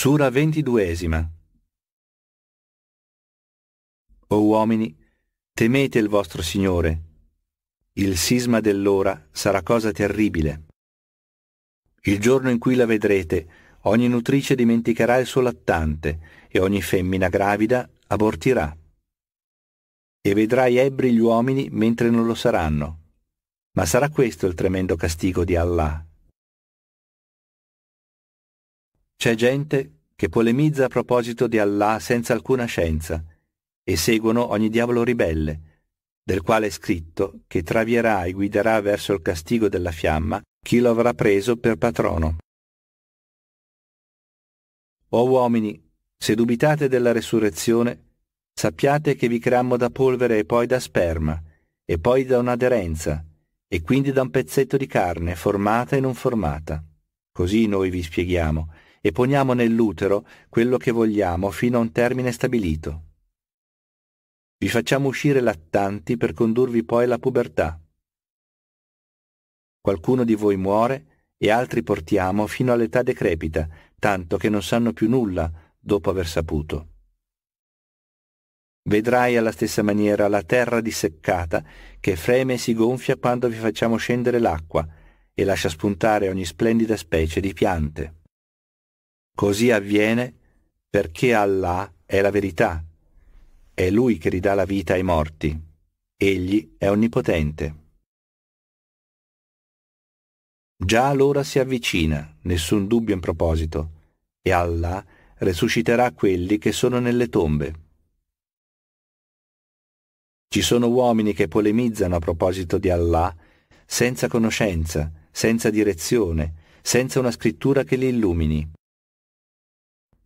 Sura ventiduesima O uomini, temete il vostro Signore. Il sisma dell'ora sarà cosa terribile. Il giorno in cui la vedrete, ogni nutrice dimenticherà il suo lattante e ogni femmina gravida abortirà. E vedrai ebri gli uomini mentre non lo saranno. Ma sarà questo il tremendo castigo di Allah. C'è gente che polemizza a proposito di Allah senza alcuna scienza e seguono ogni diavolo ribelle, del quale è scritto che travierà e guiderà verso il castigo della fiamma chi lo avrà preso per patrono. O uomini, se dubitate della resurrezione, sappiate che vi creammo da polvere e poi da sperma, e poi da un'aderenza, e quindi da un pezzetto di carne, formata e non formata. Così noi vi spieghiamo, e poniamo nell'utero quello che vogliamo fino a un termine stabilito. Vi facciamo uscire lattanti per condurvi poi alla pubertà. Qualcuno di voi muore e altri portiamo fino all'età decrepita, tanto che non sanno più nulla dopo aver saputo. Vedrai alla stessa maniera la terra disseccata che freme e si gonfia quando vi facciamo scendere l'acqua e lascia spuntare ogni splendida specie di piante. Così avviene perché Allah è la verità. È Lui che ridà la vita ai morti. Egli è onnipotente. Già l'ora si avvicina, nessun dubbio in proposito, e Allah resusciterà quelli che sono nelle tombe. Ci sono uomini che polemizzano a proposito di Allah senza conoscenza, senza direzione, senza una scrittura che li illumini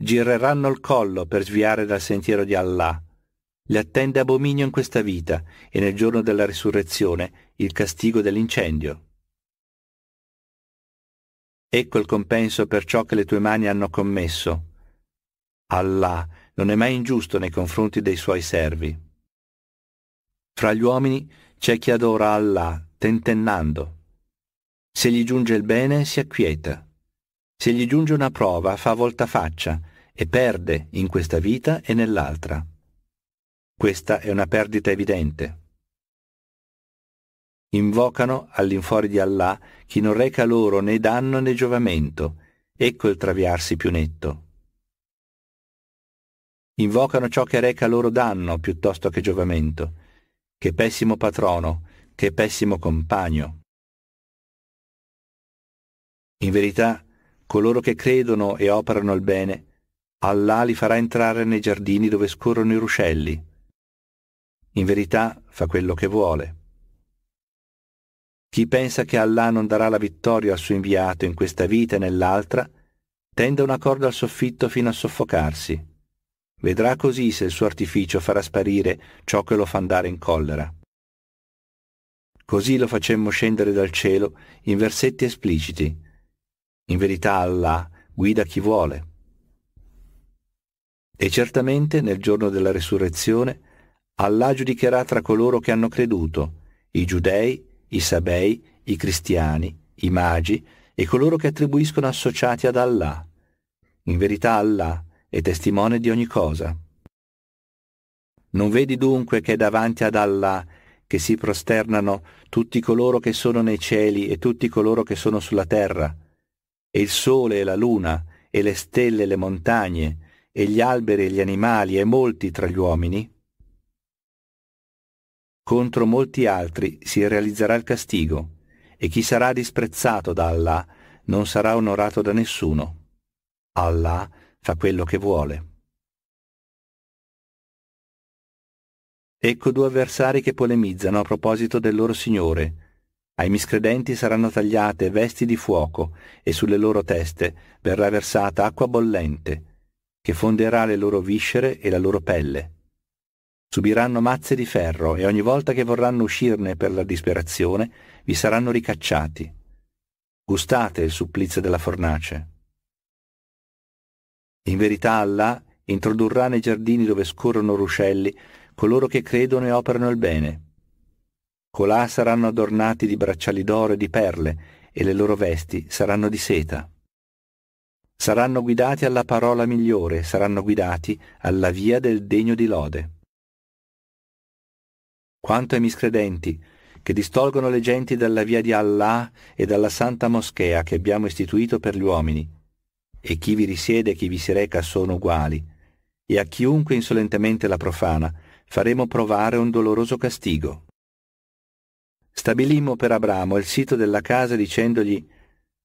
gireranno il collo per sviare dal sentiero di Allah. Le attende abominio in questa vita e nel giorno della risurrezione il castigo dell'incendio. Ecco il compenso per ciò che le tue mani hanno commesso. Allah non è mai ingiusto nei confronti dei suoi servi. Fra gli uomini c'è chi adora Allah tentennando. Se gli giunge il bene si acquieta. Se gli giunge una prova fa volta faccia e perde in questa vita e nell'altra. Questa è una perdita evidente. Invocano all'infuori di Allah chi non reca loro né danno né giovamento, ecco il traviarsi più netto. Invocano ciò che reca loro danno piuttosto che giovamento. Che pessimo patrono, che pessimo compagno. In verità, coloro che credono e operano il bene Allah li farà entrare nei giardini dove scorrono i ruscelli. In verità fa quello che vuole. Chi pensa che Allah non darà la vittoria al suo inviato in questa vita e nell'altra, tende una corda al soffitto fino a soffocarsi. Vedrà così se il suo artificio farà sparire ciò che lo fa andare in collera. Così lo facemmo scendere dal cielo in versetti espliciti. In verità Allah guida chi vuole. E certamente nel giorno della resurrezione Allah giudicherà tra coloro che hanno creduto, i giudei, i sabei, i cristiani, i magi e coloro che attribuiscono associati ad Allah. In verità Allah è testimone di ogni cosa. Non vedi dunque che è davanti ad Allah che si prosternano tutti coloro che sono nei cieli e tutti coloro che sono sulla terra, e il sole e la luna e le stelle e le montagne, e gli alberi e gli animali e molti tra gli uomini? Contro molti altri si realizzerà il castigo, e chi sarà disprezzato da Allah non sarà onorato da nessuno. Allah fa quello che vuole. Ecco due avversari che polemizzano a proposito del loro Signore. Ai miscredenti saranno tagliate vesti di fuoco e sulle loro teste verrà versata acqua bollente che fonderà le loro viscere e la loro pelle. Subiranno mazze di ferro e ogni volta che vorranno uscirne per la disperazione vi saranno ricacciati. Gustate il supplizio della fornace. In verità Allah introdurrà nei giardini dove scorrono ruscelli coloro che credono e operano il bene. Colà saranno adornati di bracciali d'oro e di perle, e le loro vesti saranno di seta saranno guidati alla parola migliore, saranno guidati alla via del degno di lode. Quanto ai miscredenti, che distolgono le genti dalla via di Allah e dalla santa moschea che abbiamo istituito per gli uomini, e chi vi risiede e chi vi si reca sono uguali, e a chiunque insolentemente la profana faremo provare un doloroso castigo. Stabilimmo per Abramo il sito della casa dicendogli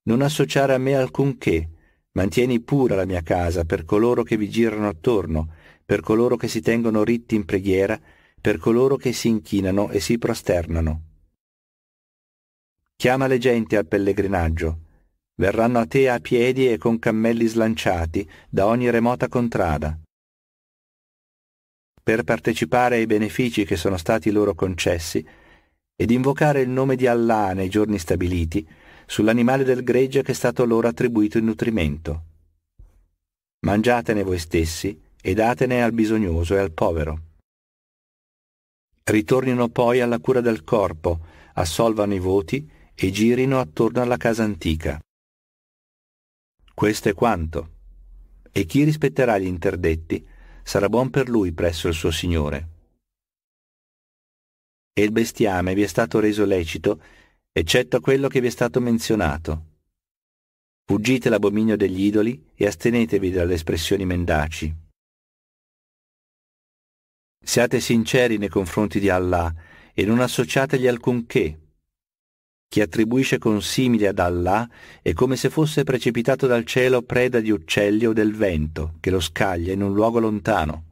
Non associare a me alcunché, Mantieni pura la mia casa per coloro che vi girano attorno, per coloro che si tengono ritti in preghiera, per coloro che si inchinano e si prosternano. Chiama le genti al pellegrinaggio. Verranno a te a piedi e con cammelli slanciati da ogni remota contrada. Per partecipare ai benefici che sono stati loro concessi ed invocare il nome di Allah nei giorni stabiliti, sull'animale del gregge che è stato loro attribuito in nutrimento. Mangiatene voi stessi e datene al bisognoso e al povero. Ritornino poi alla cura del corpo, assolvano i voti e girino attorno alla casa antica. Questo è quanto. E chi rispetterà gli interdetti sarà buon per lui presso il suo Signore. E il bestiame vi è stato reso lecito eccetto quello che vi è stato menzionato. Fuggite l'abominio degli idoli e astenetevi dalle espressioni mendaci. Siate sinceri nei confronti di Allah e non associategli alcunché. Chi attribuisce consimili ad Allah è come se fosse precipitato dal cielo preda di uccelli o del vento che lo scaglia in un luogo lontano.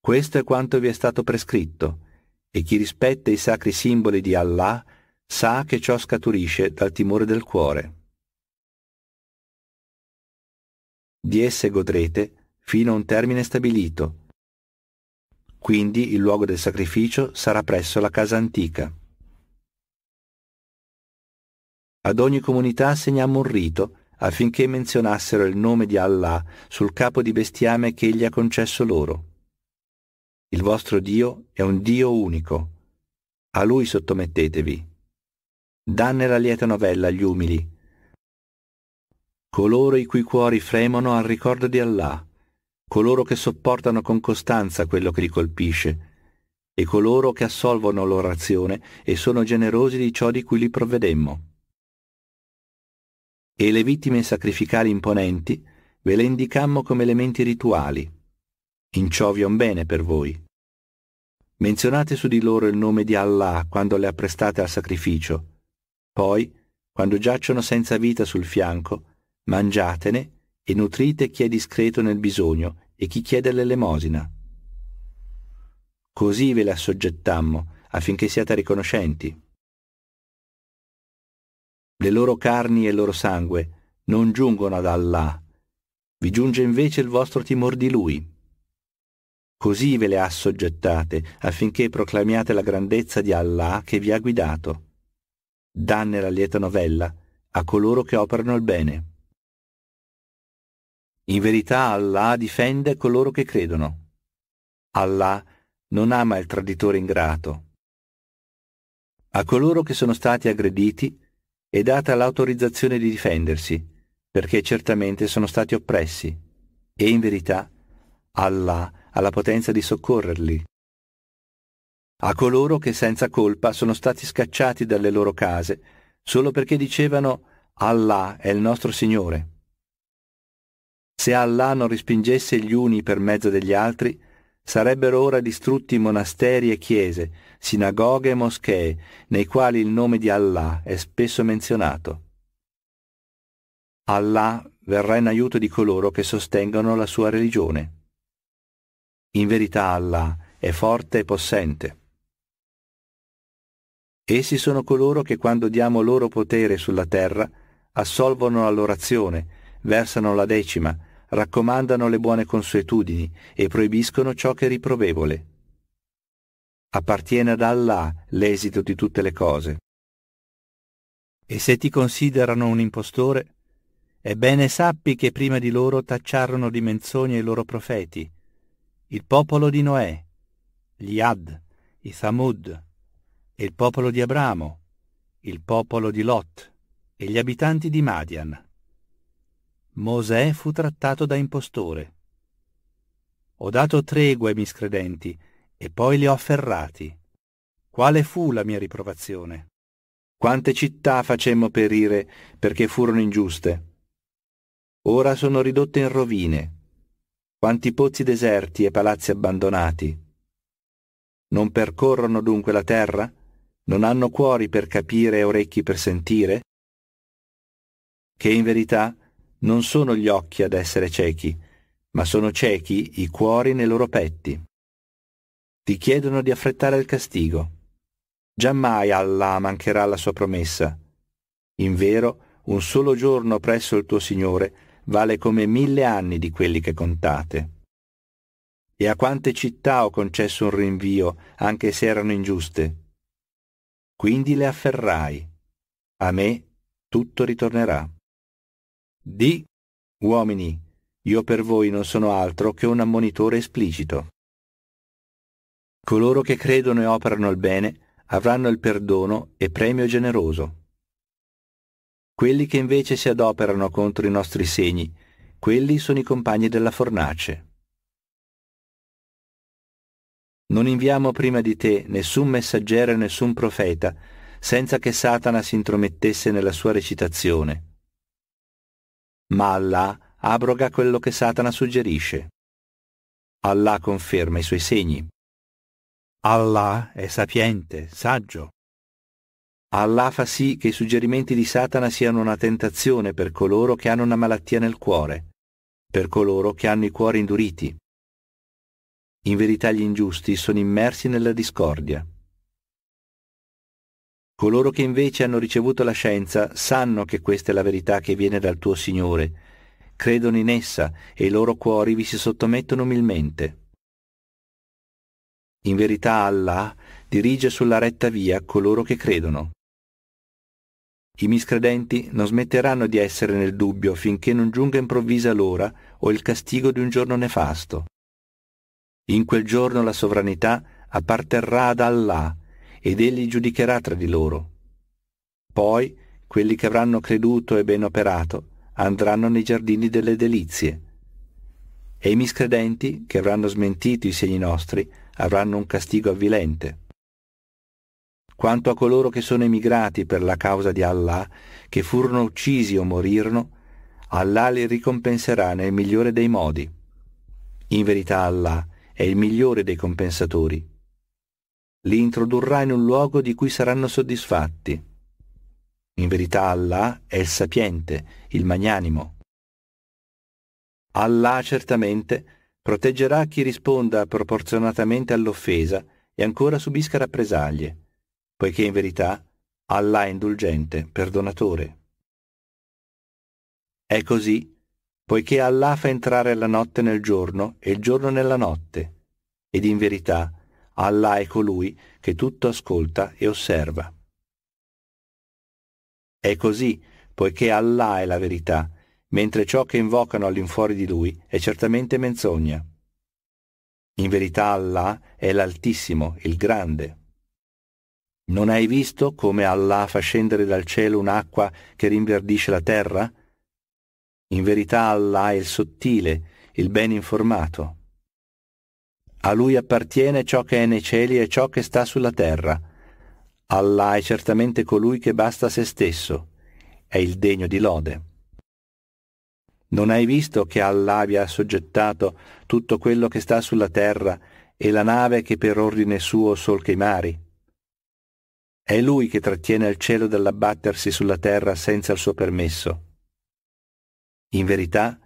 Questo è quanto vi è stato prescritto e chi rispetta i sacri simboli di Allah sa che ciò scaturisce dal timore del cuore. Di esse godrete fino a un termine stabilito. Quindi il luogo del sacrificio sarà presso la casa antica. Ad ogni comunità assegniamo un rito affinché menzionassero il nome di Allah sul capo di bestiame che egli ha concesso loro. Il vostro Dio è un Dio unico. A Lui sottomettetevi. Danne la lieta novella agli umili. Coloro i cui cuori fremono al ricordo di Allah, coloro che sopportano con costanza quello che li colpisce, e coloro che assolvono l'orazione e sono generosi di ciò di cui li provvedemmo. E le vittime sacrificali imponenti ve le indicammo come elementi rituali. In ciò vi è un bene per voi. Menzionate su di loro il nome di Allah quando le apprestate al sacrificio. Poi, quando giacciono senza vita sul fianco, mangiatene e nutrite chi è discreto nel bisogno e chi chiede l'elemosina. Così ve le assoggettammo affinché siate riconoscenti. Le loro carni e il loro sangue non giungono ad Allah, vi giunge invece il vostro timor di Lui. Così ve le ha assoggettate, affinché proclamiate la grandezza di Allah che vi ha guidato. Danne la lieta novella a coloro che operano il bene. In verità Allah difende coloro che credono. Allah non ama il traditore ingrato. A coloro che sono stati aggrediti è data l'autorizzazione di difendersi, perché certamente sono stati oppressi, e in verità Allah alla potenza di soccorrerli, a coloro che senza colpa sono stati scacciati dalle loro case solo perché dicevano Allah è il nostro Signore. Se Allah non respingesse gli uni per mezzo degli altri, sarebbero ora distrutti monasteri e chiese, sinagoghe e moschee, nei quali il nome di Allah è spesso menzionato. Allah verrà in aiuto di coloro che sostengono la sua religione. In verità Allah è forte e possente. Essi sono coloro che quando diamo loro potere sulla terra, assolvono all'orazione, versano la decima, raccomandano le buone consuetudini e proibiscono ciò che è riprovevole. Appartiene ad Allah l'esito di tutte le cose. E se ti considerano un impostore, ebbene sappi che prima di loro tacciarono di menzogne i loro profeti, il popolo di Noè, gli Ad, i Samud, e il popolo di Abramo, il popolo di Lot e gli abitanti di Madian. Mosè fu trattato da impostore. Ho dato tregua ai miscredenti e poi li ho afferrati. Quale fu la mia riprovazione? Quante città facemmo perire perché furono ingiuste? Ora sono ridotte in rovine quanti pozzi deserti e palazzi abbandonati. Non percorrono dunque la terra? Non hanno cuori per capire e orecchi per sentire? Che in verità non sono gli occhi ad essere ciechi, ma sono ciechi i cuori nei loro petti. Ti chiedono di affrettare il castigo. Giammai Allah mancherà la sua promessa. In vero, un solo giorno presso il tuo Signore vale come mille anni di quelli che contate. E a quante città ho concesso un rinvio, anche se erano ingiuste. Quindi le afferrai. A me tutto ritornerà. Di, uomini, io per voi non sono altro che un ammonitore esplicito. Coloro che credono e operano il bene avranno il perdono e premio generoso. Quelli che invece si adoperano contro i nostri segni, quelli sono i compagni della fornace. Non inviamo prima di te nessun messaggero e nessun profeta, senza che Satana si intromettesse nella sua recitazione. Ma Allah abroga quello che Satana suggerisce. Allah conferma i suoi segni. Allah è sapiente, saggio. Allah fa sì che i suggerimenti di Satana siano una tentazione per coloro che hanno una malattia nel cuore, per coloro che hanno i cuori induriti. In verità gli ingiusti sono immersi nella discordia. Coloro che invece hanno ricevuto la scienza sanno che questa è la verità che viene dal tuo Signore, credono in essa e i loro cuori vi si sottomettono umilmente. In verità Allah dirige sulla retta via coloro che credono. I miscredenti non smetteranno di essere nel dubbio finché non giunga improvvisa l'ora o il castigo di un giorno nefasto. In quel giorno la sovranità apparterrà ad Allah ed egli giudicherà tra di loro. Poi quelli che avranno creduto e ben operato andranno nei giardini delle delizie. E i miscredenti, che avranno smentito i segni nostri, avranno un castigo avvilente quanto a coloro che sono emigrati per la causa di Allah, che furono uccisi o morirono, Allah li ricompenserà nel migliore dei modi. In verità Allah è il migliore dei compensatori. Li introdurrà in un luogo di cui saranno soddisfatti. In verità Allah è il sapiente, il magnanimo. Allah certamente proteggerà chi risponda proporzionatamente all'offesa e ancora subisca rappresaglie poiché in verità Allah è indulgente, perdonatore. È così, poiché Allah fa entrare la notte nel giorno e il giorno nella notte, ed in verità Allah è colui che tutto ascolta e osserva. È così, poiché Allah è la verità, mentre ciò che invocano all'infuori di lui è certamente menzogna. In verità Allah è l'Altissimo, il Grande. Non hai visto come Allah fa scendere dal cielo un'acqua che rinverdisce la terra? In verità Allah è il sottile, il ben informato. A lui appartiene ciò che è nei cieli e ciò che sta sulla terra. Allah è certamente colui che basta a se stesso, è il degno di lode. Non hai visto che Allah vi ha soggettato tutto quello che sta sulla terra e la nave che per ordine suo solca i mari? È lui che trattiene il cielo dall'abbattersi sulla terra senza il suo permesso. In verità,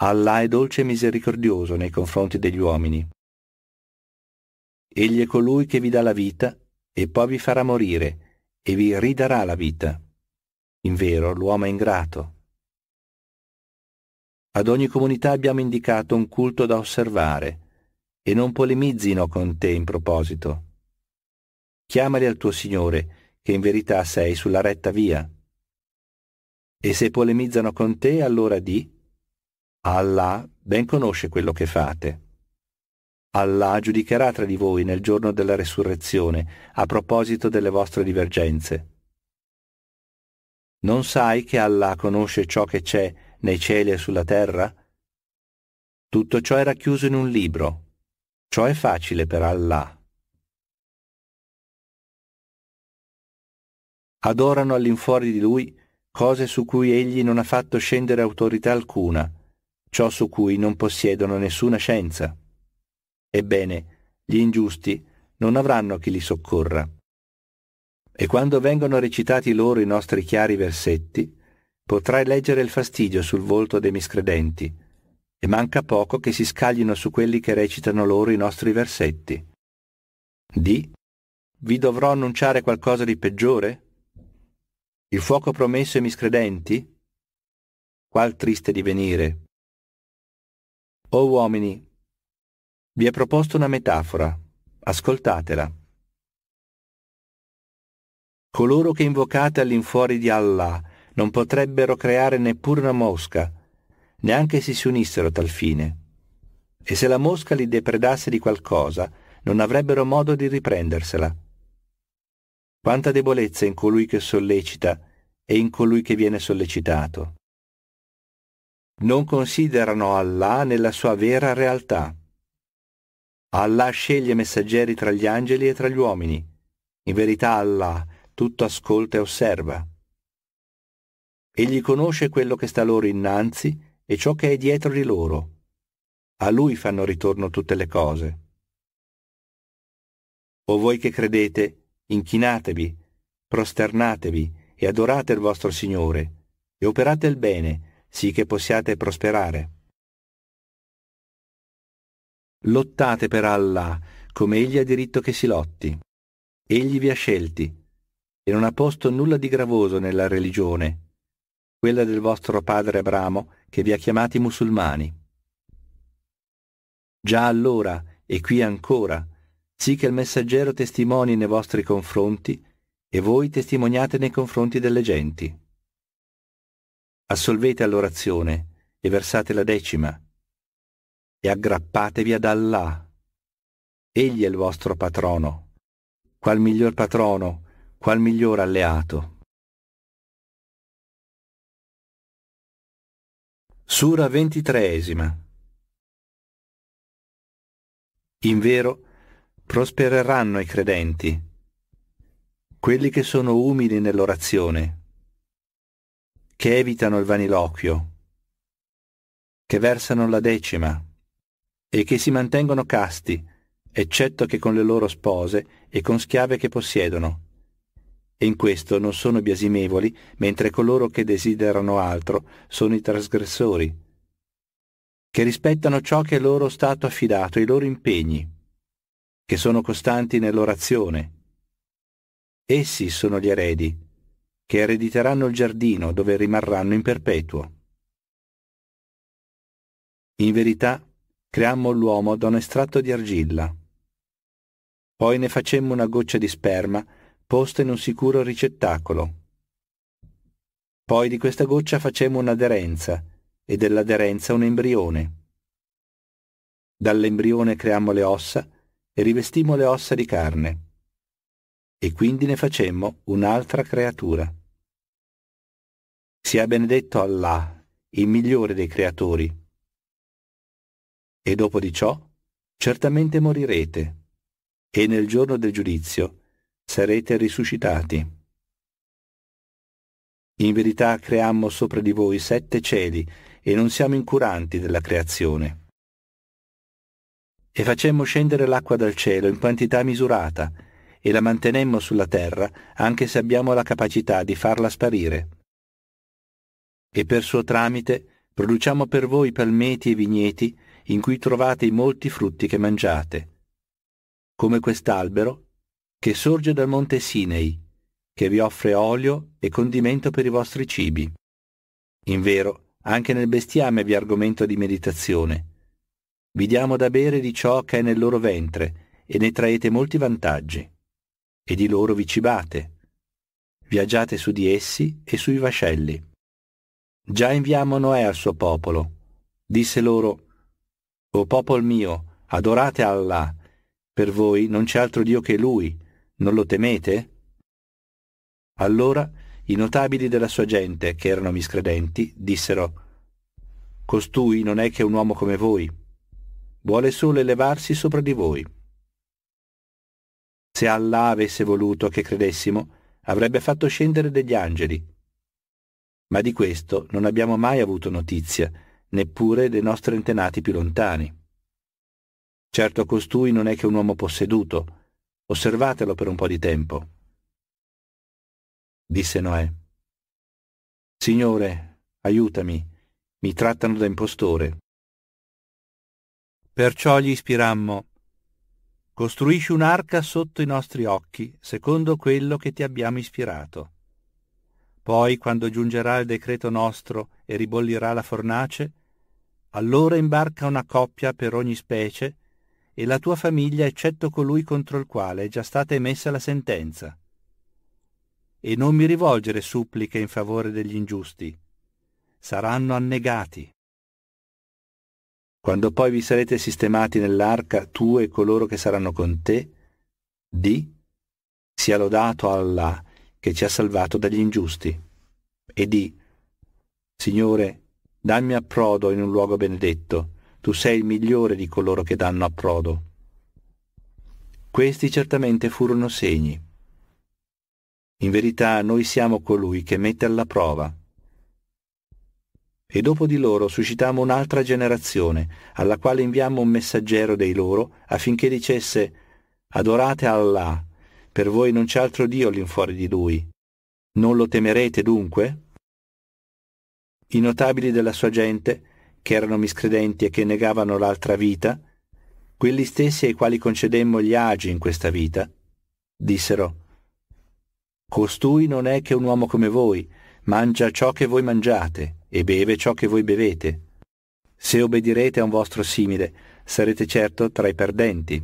Allah è dolce e misericordioso nei confronti degli uomini. Egli è colui che vi dà la vita e poi vi farà morire e vi ridarà la vita. In vero, l'uomo è ingrato. Ad ogni comunità abbiamo indicato un culto da osservare e non polemizzino con te in proposito chiamali al tuo Signore, che in verità sei sulla retta via. E se polemizzano con te, allora di Allah ben conosce quello che fate. Allah giudicherà tra di voi nel giorno della resurrezione a proposito delle vostre divergenze. Non sai che Allah conosce ciò che c'è nei cieli e sulla terra? Tutto ciò è racchiuso in un libro. Ciò è facile per Allah. adorano all'infuori di lui cose su cui egli non ha fatto scendere autorità alcuna, ciò su cui non possiedono nessuna scienza. Ebbene, gli ingiusti non avranno chi li soccorra. E quando vengono recitati loro i nostri chiari versetti, potrai leggere il fastidio sul volto dei miscredenti, e manca poco che si scaglino su quelli che recitano loro i nostri versetti. Di, vi dovrò annunciare qualcosa di peggiore? il fuoco promesso ai miscredenti? Qual triste divenire! O uomini, vi è proposto una metafora, ascoltatela. Coloro che invocate all'infuori di Allah non potrebbero creare neppure una mosca, neanche se si unissero a tal fine. E se la mosca li depredasse di qualcosa, non avrebbero modo di riprendersela quanta debolezza in colui che sollecita e in colui che viene sollecitato. Non considerano Allah nella sua vera realtà. Allah sceglie messaggeri tra gli angeli e tra gli uomini. In verità Allah tutto ascolta e osserva. Egli conosce quello che sta loro innanzi e ciò che è dietro di loro. A lui fanno ritorno tutte le cose. O voi che credete, Inchinatevi, prosternatevi e adorate il vostro Signore, e operate il bene, sì che possiate prosperare. Lottate per Allah, come Egli ha diritto che si lotti. Egli vi ha scelti, e non ha posto nulla di gravoso nella religione, quella del vostro padre Abramo, che vi ha chiamati musulmani. Già allora, e qui ancora, sì che il messaggero testimoni nei vostri confronti e voi testimoniate nei confronti delle genti. Assolvete all'orazione e versate la decima e aggrappatevi ad Allah. Egli è il vostro patrono. Qual miglior patrono, qual miglior alleato. Sura ventitreesima. In vero, prospereranno i credenti, quelli che sono umili nell'orazione, che evitano il vaniloquio, che versano la decima e che si mantengono casti, eccetto che con le loro spose e con schiave che possiedono. E in questo non sono biasimevoli, mentre coloro che desiderano altro sono i trasgressori, che rispettano ciò che è loro stato affidato, i loro impegni che sono costanti nell'orazione. Essi sono gli eredi, che erediteranno il giardino dove rimarranno in perpetuo. In verità, creammo l'uomo da un estratto di argilla. Poi ne facemmo una goccia di sperma posta in un sicuro ricettacolo. Poi di questa goccia facemmo un'aderenza e dell'aderenza un embrione. Dall'embrione creammo le ossa e rivestimmo le ossa di carne. E quindi ne facemmo un'altra creatura. Sia benedetto Allah, il migliore dei creatori. E dopo di ciò, certamente morirete, e nel giorno del giudizio sarete risuscitati. In verità creammo sopra di voi sette cieli e non siamo incuranti della creazione e facemmo scendere l'acqua dal cielo in quantità misurata e la mantenemmo sulla terra anche se abbiamo la capacità di farla sparire. E per suo tramite produciamo per voi palmeti e vigneti in cui trovate i molti frutti che mangiate, come quest'albero che sorge dal monte Sinei, che vi offre olio e condimento per i vostri cibi. In vero, anche nel bestiame vi argomento di meditazione, vi diamo da bere di ciò che è nel loro ventre, e ne traete molti vantaggi. E di loro vi cibate. Viaggiate su di essi e sui vascelli. Già inviamo Noè al suo popolo. Disse loro, O popol mio, adorate Allah. Per voi non c'è altro Dio che Lui. Non lo temete? Allora i notabili della sua gente, che erano miscredenti, dissero, Costui non è che un uomo come voi vuole solo elevarsi sopra di voi. Se Allah avesse voluto che credessimo, avrebbe fatto scendere degli angeli. Ma di questo non abbiamo mai avuto notizia, neppure dei nostri antenati più lontani. Certo costui non è che un uomo posseduto. Osservatelo per un po' di tempo. Disse Noè. Signore, aiutami, mi trattano da impostore. Perciò gli ispirammo Costruisci un'arca sotto i nostri occhi, secondo quello che ti abbiamo ispirato. Poi, quando giungerà il decreto nostro e ribollirà la fornace, allora imbarca una coppia per ogni specie e la tua famiglia eccetto colui contro il quale è già stata emessa la sentenza. E non mi rivolgere suppliche in favore degli ingiusti. Saranno annegati. Quando poi vi sarete sistemati nell'arca, tu e coloro che saranno con te, di sia lodato Allah che ci ha salvato dagli ingiusti, e di Signore, dammi approdo in un luogo benedetto, tu sei il migliore di coloro che danno approdo. Questi certamente furono segni. In verità noi siamo colui che mette alla prova e dopo di loro suscitammo un'altra generazione, alla quale inviammo un messaggero dei loro affinché dicesse Adorate Allah, per voi non c'è altro Dio all'infuori di Lui. Non lo temerete dunque? I notabili della sua gente, che erano miscredenti e che negavano l'altra vita, quelli stessi ai quali concedemmo gli agi in questa vita, dissero Costui non è che un uomo come voi, mangia ciò che voi mangiate e beve ciò che voi bevete. Se obbedirete a un vostro simile, sarete certo tra i perdenti.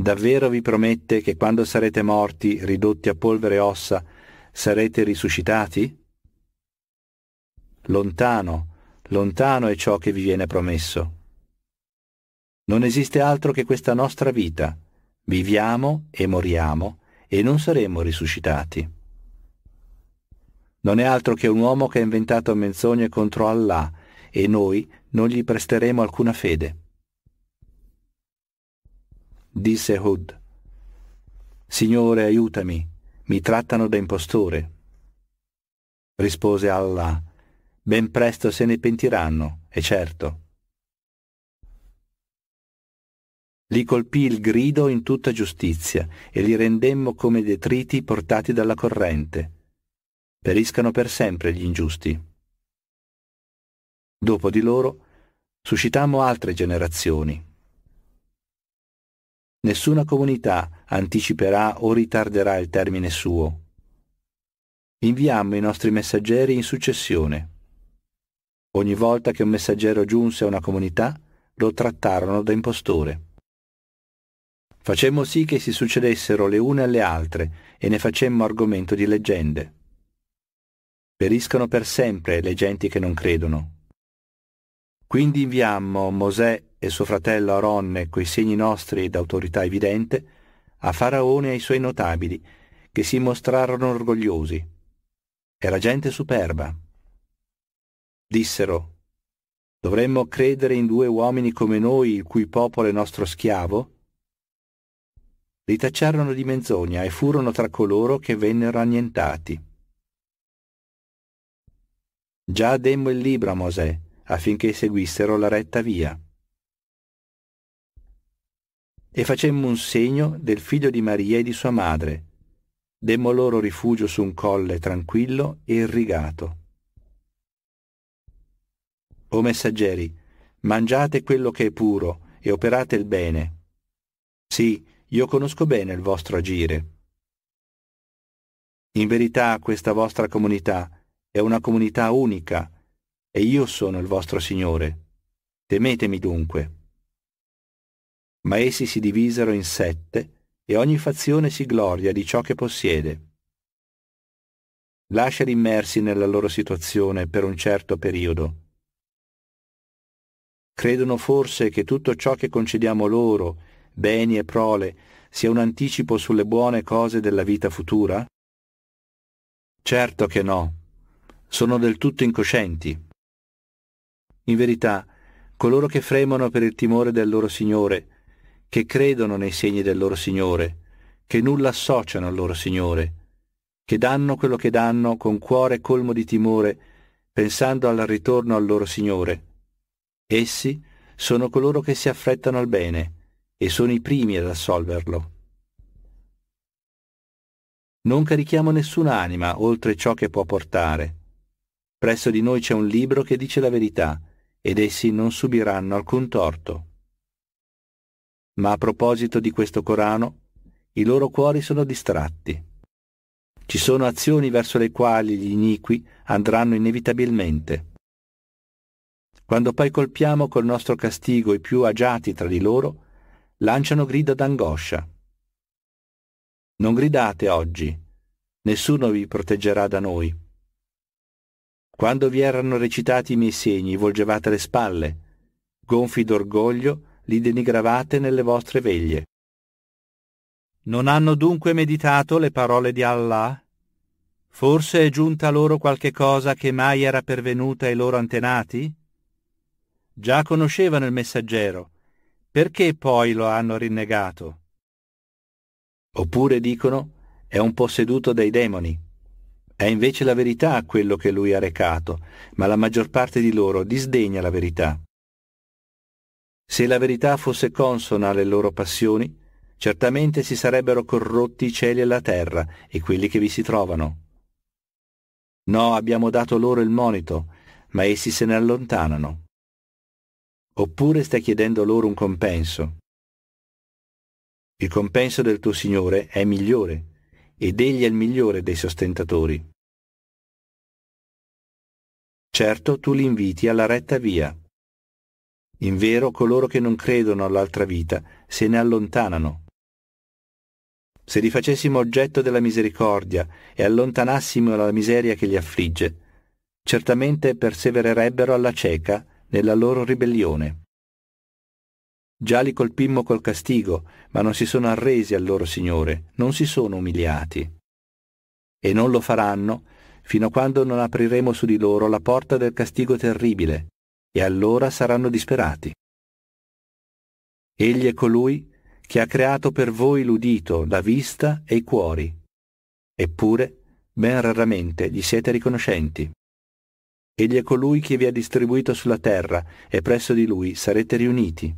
Davvero vi promette che quando sarete morti, ridotti a polvere e ossa, sarete risuscitati? Lontano, lontano è ciò che vi viene promesso. Non esiste altro che questa nostra vita. Viviamo e moriamo e non saremo risuscitati non è altro che un uomo che ha inventato menzogne contro Allah e noi non gli presteremo alcuna fede. Disse Hud, Signore aiutami, mi trattano da impostore. Rispose Allah, ben presto se ne pentiranno, è certo. Li colpì il grido in tutta giustizia e li rendemmo come detriti portati dalla corrente periscano per sempre gli ingiusti. Dopo di loro suscitammo altre generazioni. Nessuna comunità anticiperà o ritarderà il termine suo. Inviammo i nostri messaggeri in successione. Ogni volta che un messaggero giunse a una comunità, lo trattarono da impostore. Facemmo sì che si succedessero le une alle altre e ne facemmo argomento di leggende periscano per sempre le genti che non credono. Quindi inviammo Mosè e suo fratello Aronne coi segni nostri ed autorità evidente a Faraone e ai suoi notabili, che si mostrarono orgogliosi. Era gente superba. Dissero, dovremmo credere in due uomini come noi, il cui popolo è nostro schiavo? Li tacciarono di menzogna e furono tra coloro che vennero annientati. Già demmo il libro a Mosè affinché seguissero la retta via. E facemmo un segno del figlio di Maria e di sua madre. Demmo loro rifugio su un colle tranquillo e irrigato. O messaggeri, mangiate quello che è puro e operate il bene. Sì, io conosco bene il vostro agire. In verità questa vostra comunità è una comunità unica, e io sono il vostro Signore. Temetemi dunque. Ma essi si divisero in sette, e ogni fazione si gloria di ciò che possiede. Lasciali immersi nella loro situazione per un certo periodo. Credono forse che tutto ciò che concediamo loro, beni e prole, sia un anticipo sulle buone cose della vita futura? Certo che no sono del tutto incoscienti. In verità, coloro che fremono per il timore del loro Signore, che credono nei segni del loro Signore, che nulla associano al loro Signore, che danno quello che danno con cuore colmo di timore, pensando al ritorno al loro Signore. Essi sono coloro che si affrettano al bene e sono i primi ad assolverlo. Non carichiamo nessuna anima oltre ciò che può portare presso di noi c'è un libro che dice la verità, ed essi non subiranno alcun torto. Ma a proposito di questo Corano, i loro cuori sono distratti. Ci sono azioni verso le quali gli iniqui andranno inevitabilmente. Quando poi colpiamo col nostro castigo i più agiati tra di loro, lanciano grida d'angoscia. Non gridate oggi, nessuno vi proteggerà da noi. Quando vi erano recitati i miei segni, volgevate le spalle. Gonfi d'orgoglio, li denigravate nelle vostre veglie. Non hanno dunque meditato le parole di Allah? Forse è giunta loro qualche cosa che mai era pervenuta ai loro antenati? Già conoscevano il messaggero, perché poi lo hanno rinnegato? Oppure dicono, è un posseduto dai demoni. È invece la verità quello che lui ha recato, ma la maggior parte di loro disdegna la verità. Se la verità fosse consona alle loro passioni, certamente si sarebbero corrotti i cieli e la terra e quelli che vi si trovano. No, abbiamo dato loro il monito, ma essi se ne allontanano. Oppure stai chiedendo loro un compenso. Il compenso del tuo Signore è migliore, ed egli è il migliore dei sostentatori certo tu li inviti alla retta via. In vero, coloro che non credono all'altra vita se ne allontanano. Se li facessimo oggetto della misericordia e allontanassimo la miseria che li affligge, certamente persevererebbero alla cieca nella loro ribellione. Già li colpimmo col castigo, ma non si sono arresi al loro Signore, non si sono umiliati. E non lo faranno fino a quando non apriremo su di loro la porta del castigo terribile, e allora saranno disperati. Egli è colui che ha creato per voi l'udito, la vista e i cuori. Eppure, ben raramente gli siete riconoscenti. Egli è colui che vi ha distribuito sulla terra, e presso di lui sarete riuniti.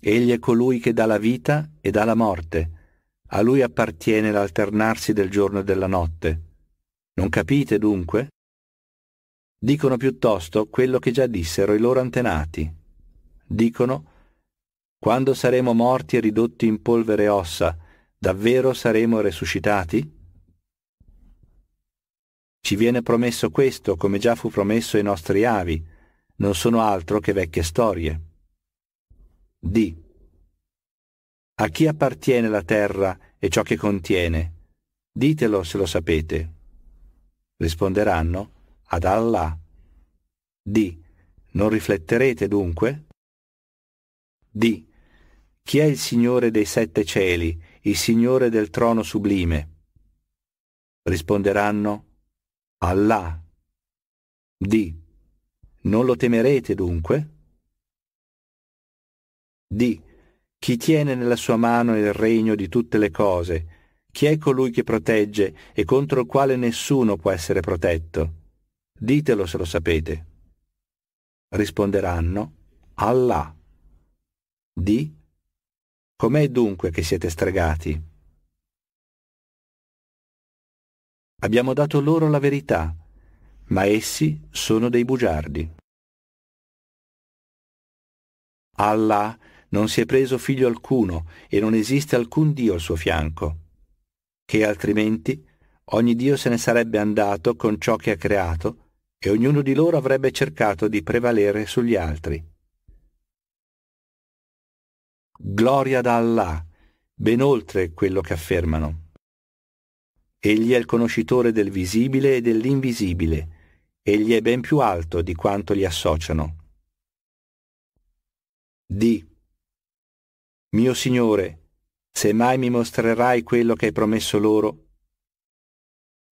Egli è colui che dà la vita e dà la morte. A lui appartiene l'alternarsi del giorno e della notte. Non capite dunque? Dicono piuttosto quello che già dissero i loro antenati. Dicono, quando saremo morti e ridotti in polvere e ossa, davvero saremo resuscitati? Ci viene promesso questo come già fu promesso ai nostri avi, non sono altro che vecchie storie. D. A chi appartiene la terra e ciò che contiene? Ditelo se lo sapete risponderanno ad Allah. Di, non rifletterete dunque? Di, chi è il Signore dei sette cieli, il Signore del trono sublime? Risponderanno Allah. Di, non lo temerete dunque? Di, chi tiene nella sua mano il regno di tutte le cose, chi è colui che protegge e contro il quale nessuno può essere protetto? Ditelo se lo sapete. Risponderanno Allah. Di Com'è dunque che siete stregati? Abbiamo dato loro la verità, ma essi sono dei bugiardi. Allah non si è preso figlio alcuno e non esiste alcun Dio al suo fianco che altrimenti ogni Dio se ne sarebbe andato con ciò che ha creato e ognuno di loro avrebbe cercato di prevalere sugli altri. Gloria da Allah, ben oltre quello che affermano. Egli è il conoscitore del visibile e dell'invisibile, egli è ben più alto di quanto gli associano. D. Mio Signore, se mai mi mostrerai quello che hai promesso loro.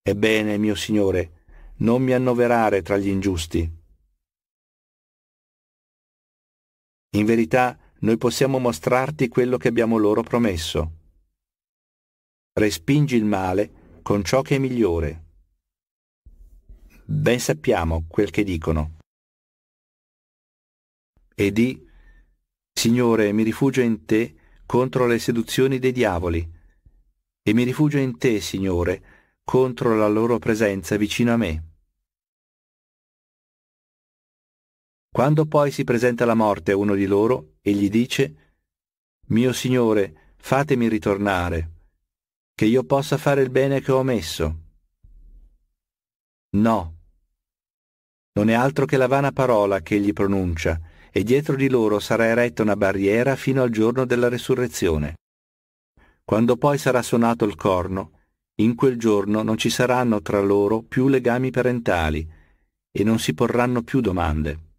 Ebbene, mio Signore, non mi annoverare tra gli ingiusti. In verità, noi possiamo mostrarti quello che abbiamo loro promesso. Respingi il male con ciò che è migliore. Ben sappiamo quel che dicono. E di, Signore, mi rifugio in te contro le seduzioni dei diavoli, e mi rifugio in te, Signore, contro la loro presenza vicino a me. Quando poi si presenta la morte a uno di loro e gli dice, Mio Signore, fatemi ritornare, che io possa fare il bene che ho omesso. No, non è altro che la vana parola che egli pronuncia, e dietro di loro sarà eretta una barriera fino al giorno della resurrezione. Quando poi sarà suonato il corno, in quel giorno non ci saranno tra loro più legami parentali e non si porranno più domande.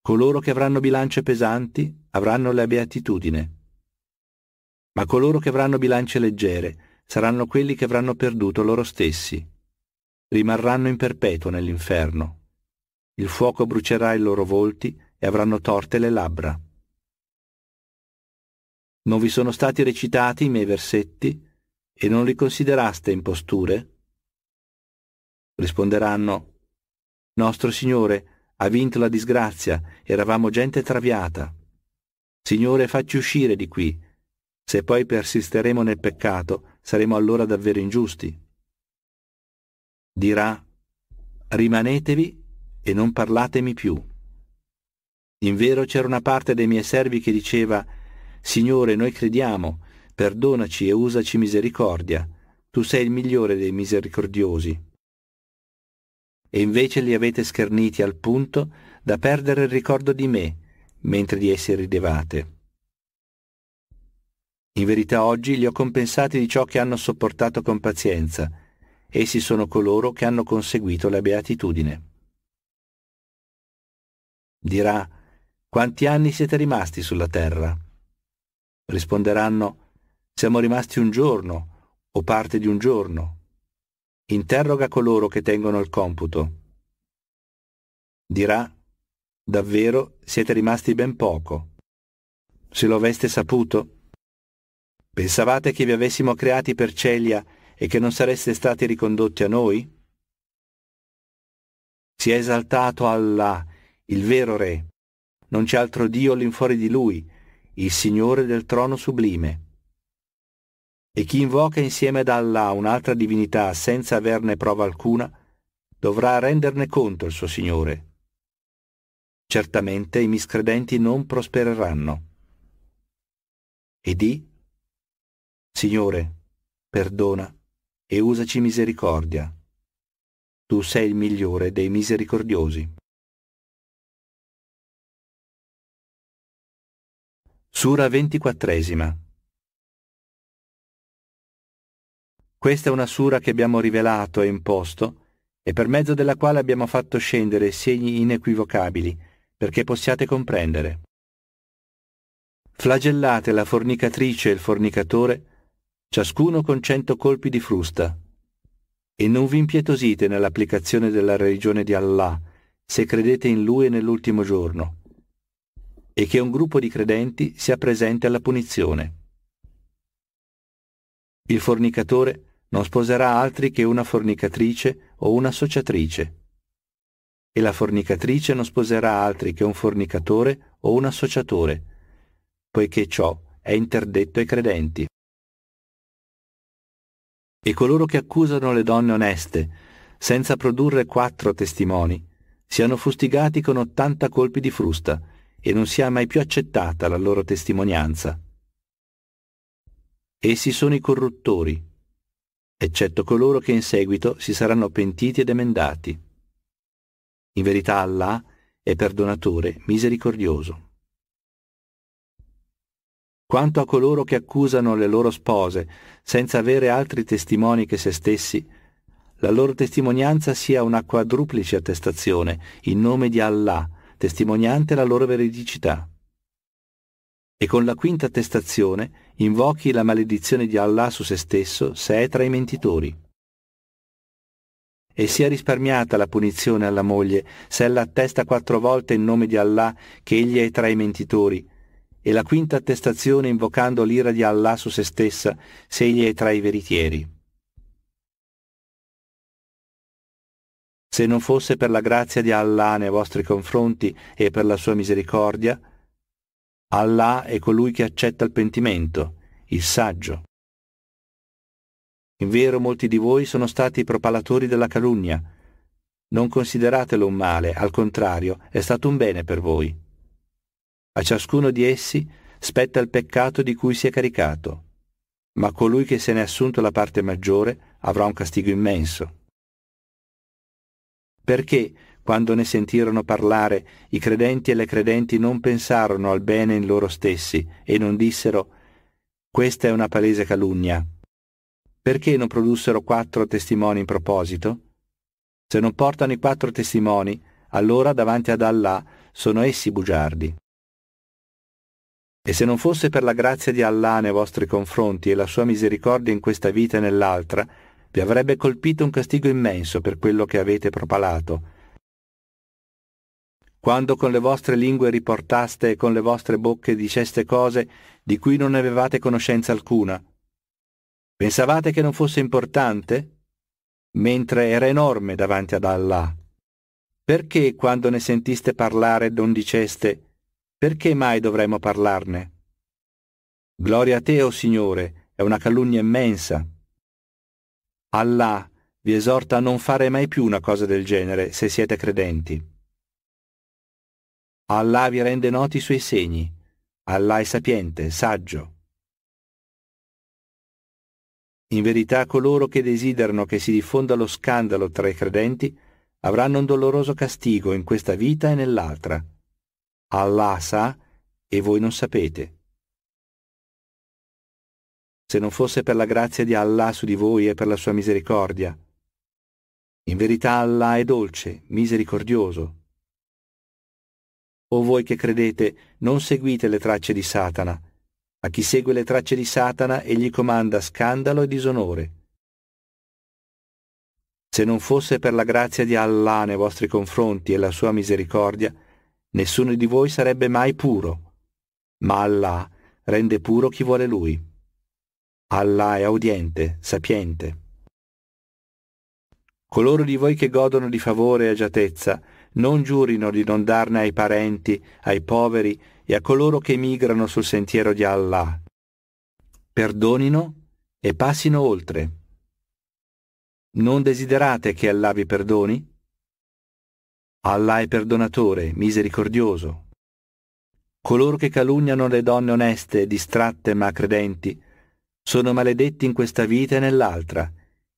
Coloro che avranno bilance pesanti avranno la beatitudine, ma coloro che avranno bilance leggere saranno quelli che avranno perduto loro stessi, rimarranno in perpetuo nell'inferno il fuoco brucerà i loro volti e avranno torte le labbra. Non vi sono stati recitati i miei versetti e non li consideraste imposture? Risponderanno, Nostro Signore ha vinto la disgrazia, eravamo gente traviata. Signore, facci uscire di qui. Se poi persisteremo nel peccato, saremo allora davvero ingiusti. Dirà, rimanetevi e non parlatemi più. Invero c'era una parte dei miei servi che diceva, Signore, noi crediamo, perdonaci e usaci misericordia, tu sei il migliore dei misericordiosi. E invece li avete scherniti al punto da perdere il ricordo di me, mentre di essi ridevate. In verità oggi li ho compensati di ciò che hanno sopportato con pazienza, essi sono coloro che hanno conseguito la beatitudine. Dirà, quanti anni siete rimasti sulla terra? Risponderanno, siamo rimasti un giorno o parte di un giorno. Interroga coloro che tengono il computo. Dirà, davvero siete rimasti ben poco. Se lo aveste saputo, pensavate che vi avessimo creati per celia e che non sareste stati ricondotti a noi? Si è esaltato Allah il vero Re. Non c'è altro Dio all'infuori di Lui, il Signore del trono sublime. E chi invoca insieme ad Allah un'altra divinità senza averne prova alcuna, dovrà renderne conto il suo Signore. Certamente i miscredenti non prospereranno. E di, Signore, perdona e usaci misericordia. Tu sei il migliore dei misericordiosi. Sura 24. Questa è una sura che abbiamo rivelato e imposto, e per mezzo della quale abbiamo fatto scendere segni inequivocabili, perché possiate comprendere. Flagellate la fornicatrice e il fornicatore, ciascuno con cento colpi di frusta, e non vi impietosite nell'applicazione della religione di Allah, se credete in Lui e nell'ultimo giorno e che un gruppo di credenti sia presente alla punizione. Il fornicatore non sposerà altri che una fornicatrice o un'associatrice. e la fornicatrice non sposerà altri che un fornicatore o un associatore, poiché ciò è interdetto ai credenti. E coloro che accusano le donne oneste, senza produrre quattro testimoni, siano fustigati con ottanta colpi di frusta, e non sia mai più accettata la loro testimonianza. Essi sono i corruttori, eccetto coloro che in seguito si saranno pentiti ed emendati. In verità Allah è perdonatore, misericordioso. Quanto a coloro che accusano le loro spose senza avere altri testimoni che se stessi, la loro testimonianza sia una quadruplice attestazione in nome di Allah, testimoniante la loro veridicità. E con la quinta attestazione invochi la maledizione di Allah su se stesso se è tra i mentitori. E sia risparmiata la punizione alla moglie se ella attesta quattro volte in nome di Allah che egli è tra i mentitori, e la quinta attestazione invocando l'ira di Allah su se stessa se egli è tra i veritieri. se non fosse per la grazia di Allah nei vostri confronti e per la sua misericordia, Allah è colui che accetta il pentimento, il saggio. In vero molti di voi sono stati i propalatori della calunnia. Non consideratelo un male, al contrario, è stato un bene per voi. A ciascuno di essi spetta il peccato di cui si è caricato, ma colui che se ne è assunto la parte maggiore avrà un castigo immenso. Perché, quando ne sentirono parlare, i credenti e le credenti non pensarono al bene in loro stessi e non dissero questa è una palese calunnia. Perché non produssero quattro testimoni in proposito? Se non portano i quattro testimoni, allora davanti ad Allah sono essi bugiardi. E se non fosse per la grazia di Allah nei vostri confronti e la sua misericordia in questa vita e nell'altra, vi avrebbe colpito un castigo immenso per quello che avete propalato. Quando con le vostre lingue riportaste e con le vostre bocche diceste cose di cui non avevate conoscenza alcuna, pensavate che non fosse importante? Mentre era enorme davanti ad Allah. Perché quando ne sentiste parlare non diceste, perché mai dovremmo parlarne? Gloria a te, o oh Signore, è una calunnia immensa, Allah vi esorta a non fare mai più una cosa del genere se siete credenti. Allah vi rende noti i suoi segni. Allah è sapiente, saggio. In verità coloro che desiderano che si diffonda lo scandalo tra i credenti avranno un doloroso castigo in questa vita e nell'altra. Allah sa e voi non sapete se non fosse per la grazia di Allah su di voi e per la sua misericordia. In verità Allah è dolce, misericordioso. O voi che credete, non seguite le tracce di Satana. A chi segue le tracce di Satana egli comanda scandalo e disonore. Se non fosse per la grazia di Allah nei vostri confronti e la sua misericordia, nessuno di voi sarebbe mai puro. Ma Allah rende puro chi vuole lui. Allah è audiente, sapiente. Coloro di voi che godono di favore e agiatezza, non giurino di non darne ai parenti, ai poveri e a coloro che migrano sul sentiero di Allah. Perdonino e passino oltre. Non desiderate che Allah vi perdoni? Allah è perdonatore, misericordioso. Coloro che calunniano le donne oneste, distratte ma credenti, sono maledetti in questa vita e nell'altra,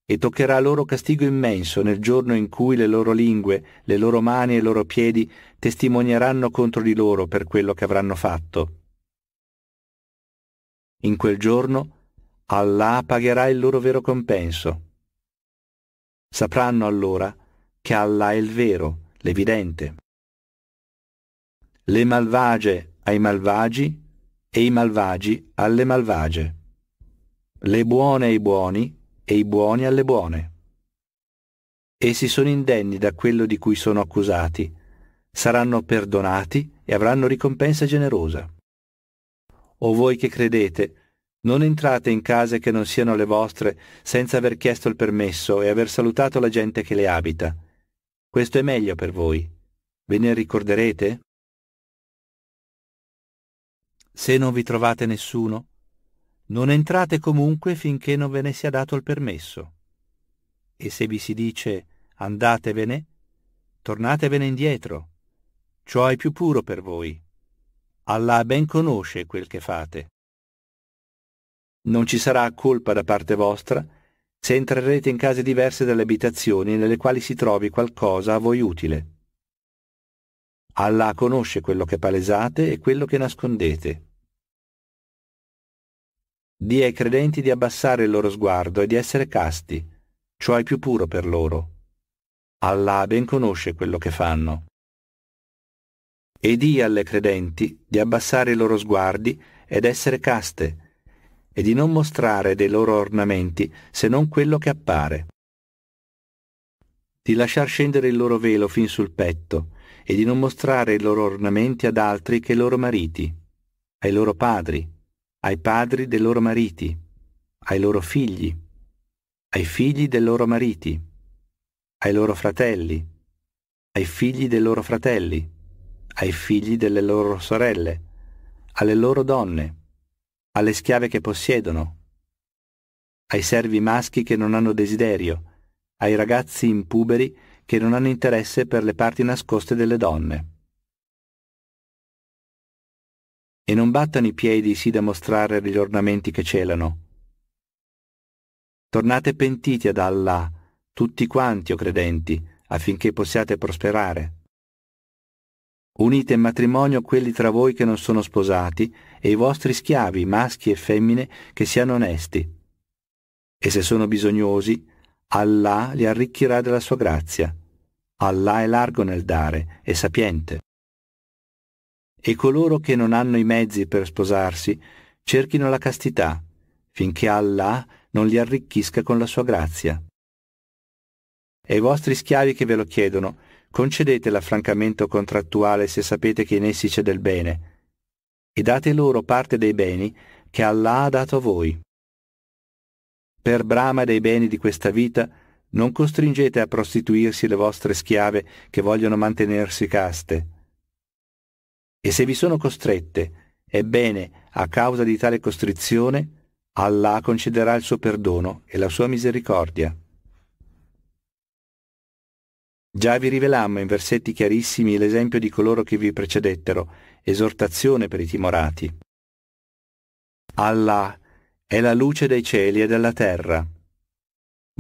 e toccherà loro castigo immenso nel giorno in cui le loro lingue, le loro mani e i loro piedi testimonieranno contro di loro per quello che avranno fatto. In quel giorno Allah pagherà il loro vero compenso. Sapranno allora che Allah è il vero, l'evidente. Le malvagie ai malvagi e i malvagi alle malvagie le buone ai buoni e i buoni alle buone. Essi sono indenni da quello di cui sono accusati, saranno perdonati e avranno ricompensa generosa. O voi che credete, non entrate in case che non siano le vostre senza aver chiesto il permesso e aver salutato la gente che le abita. Questo è meglio per voi. Ve ne ricorderete? Se non vi trovate nessuno, non entrate comunque finché non ve ne sia dato il permesso. E se vi si dice andatevene, tornatevene indietro. Ciò è più puro per voi. Allah ben conosce quel che fate. Non ci sarà colpa da parte vostra se entrerete in case diverse dalle abitazioni nelle quali si trovi qualcosa a voi utile. Allah conosce quello che palesate e quello che nascondete. Dì ai credenti di abbassare il loro sguardo e di essere casti, ciò è più puro per loro. Allah ben conosce quello che fanno. E di alle credenti di abbassare i loro sguardi ed essere caste, e di non mostrare dei loro ornamenti se non quello che appare. Di lasciar scendere il loro velo fin sul petto, e di non mostrare i loro ornamenti ad altri che ai loro mariti, ai loro padri, ai padri dei loro mariti, ai loro figli, ai figli dei loro mariti, ai loro fratelli, ai figli dei loro fratelli, ai figli delle loro sorelle, alle loro donne, alle schiave che possiedono, ai servi maschi che non hanno desiderio, ai ragazzi impuberi che non hanno interesse per le parti nascoste delle donne. e non battano i piedi sì da mostrare gli ornamenti che celano. Tornate pentiti ad Allah, tutti quanti o credenti, affinché possiate prosperare. Unite in matrimonio quelli tra voi che non sono sposati e i vostri schiavi, maschi e femmine, che siano onesti. E se sono bisognosi, Allah li arricchirà della sua grazia. Allah è largo nel dare, e sapiente e coloro che non hanno i mezzi per sposarsi cerchino la castità, finché Allah non li arricchisca con la sua grazia. E ai vostri schiavi che ve lo chiedono, concedete l'affrancamento contrattuale se sapete che in essi c'è del bene, e date loro parte dei beni che Allah ha dato a voi. Per brama dei beni di questa vita, non costringete a prostituirsi le vostre schiave che vogliono mantenersi caste, e se vi sono costrette, ebbene, a causa di tale costrizione, Allah concederà il suo perdono e la sua misericordia. Già vi rivelammo in versetti chiarissimi l'esempio di coloro che vi precedettero, esortazione per i timorati. Allah è la luce dei cieli e della terra.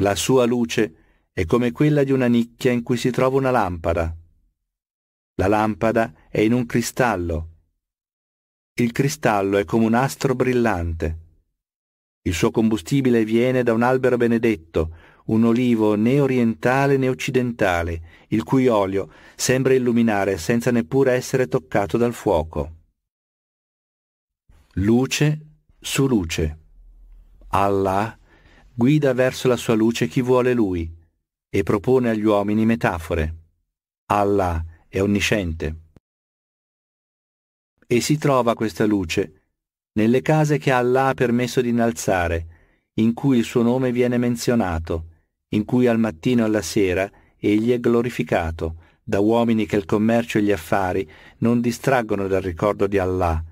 La sua luce è come quella di una nicchia in cui si trova una lampada. La lampada è in un cristallo. Il cristallo è come un astro brillante. Il suo combustibile viene da un albero benedetto, un olivo né orientale né occidentale, il cui olio sembra illuminare senza neppure essere toccato dal fuoco. Luce su luce. Allah guida verso la sua luce chi vuole lui e propone agli uomini metafore. Allah è onnisciente. E si trova questa luce nelle case che Allah ha permesso di innalzare, in cui il suo nome viene menzionato, in cui al mattino e alla sera egli è glorificato, da uomini che il commercio e gli affari non distraggono dal ricordo di Allah,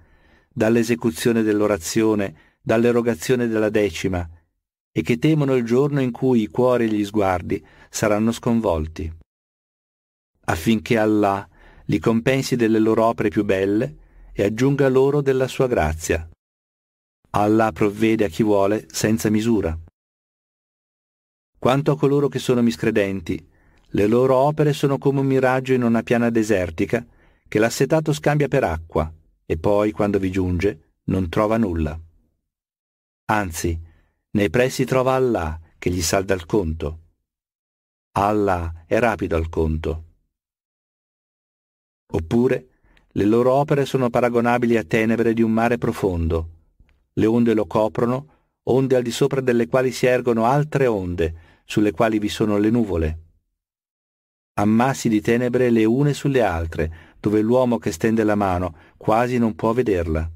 dall'esecuzione dell'orazione, dall'erogazione della decima, e che temono il giorno in cui i cuori e gli sguardi saranno sconvolti affinché Allah li compensi delle loro opere più belle e aggiunga loro della sua grazia. Allah provvede a chi vuole senza misura. Quanto a coloro che sono miscredenti, le loro opere sono come un miraggio in una piana desertica che l'assetato scambia per acqua e poi, quando vi giunge, non trova nulla. Anzi, nei pressi trova Allah che gli salda il conto. Allah è rapido al conto. Oppure le loro opere sono paragonabili a tenebre di un mare profondo. Le onde lo coprono, onde al di sopra delle quali si ergono altre onde, sulle quali vi sono le nuvole. Ammassi di tenebre le une sulle altre, dove l'uomo che stende la mano quasi non può vederla.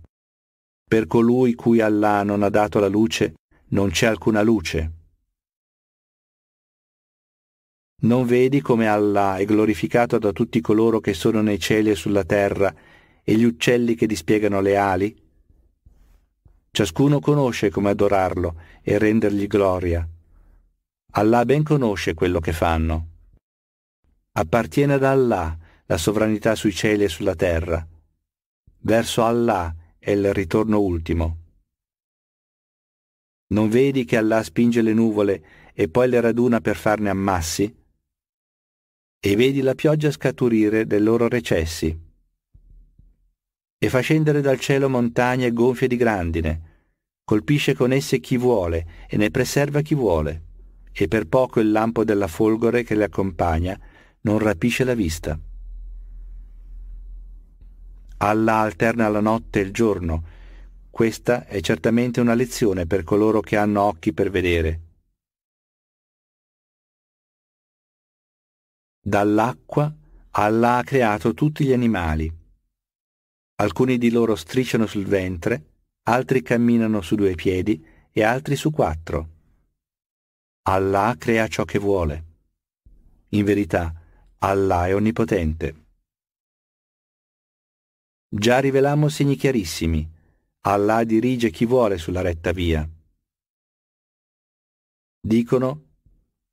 Per colui cui Allah non ha dato la luce, non c'è alcuna luce. Non vedi come Allah è glorificato da tutti coloro che sono nei cieli e sulla terra e gli uccelli che dispiegano le ali? Ciascuno conosce come adorarlo e rendergli gloria. Allah ben conosce quello che fanno. Appartiene ad Allah la sovranità sui cieli e sulla terra. Verso Allah è il ritorno ultimo. Non vedi che Allah spinge le nuvole e poi le raduna per farne ammassi? e vedi la pioggia scaturire dai loro recessi, e fa scendere dal cielo montagne gonfie di grandine, colpisce con esse chi vuole e ne preserva chi vuole, e per poco il lampo della folgore che le accompagna non rapisce la vista. Allah alterna la notte e il giorno. Questa è certamente una lezione per coloro che hanno occhi per vedere Dall'acqua Allah ha creato tutti gli animali. Alcuni di loro strisciano sul ventre, altri camminano su due piedi e altri su quattro. Allah crea ciò che vuole. In verità, Allah è onnipotente. Già rivelammo segni chiarissimi. Allah dirige chi vuole sulla retta via. Dicono,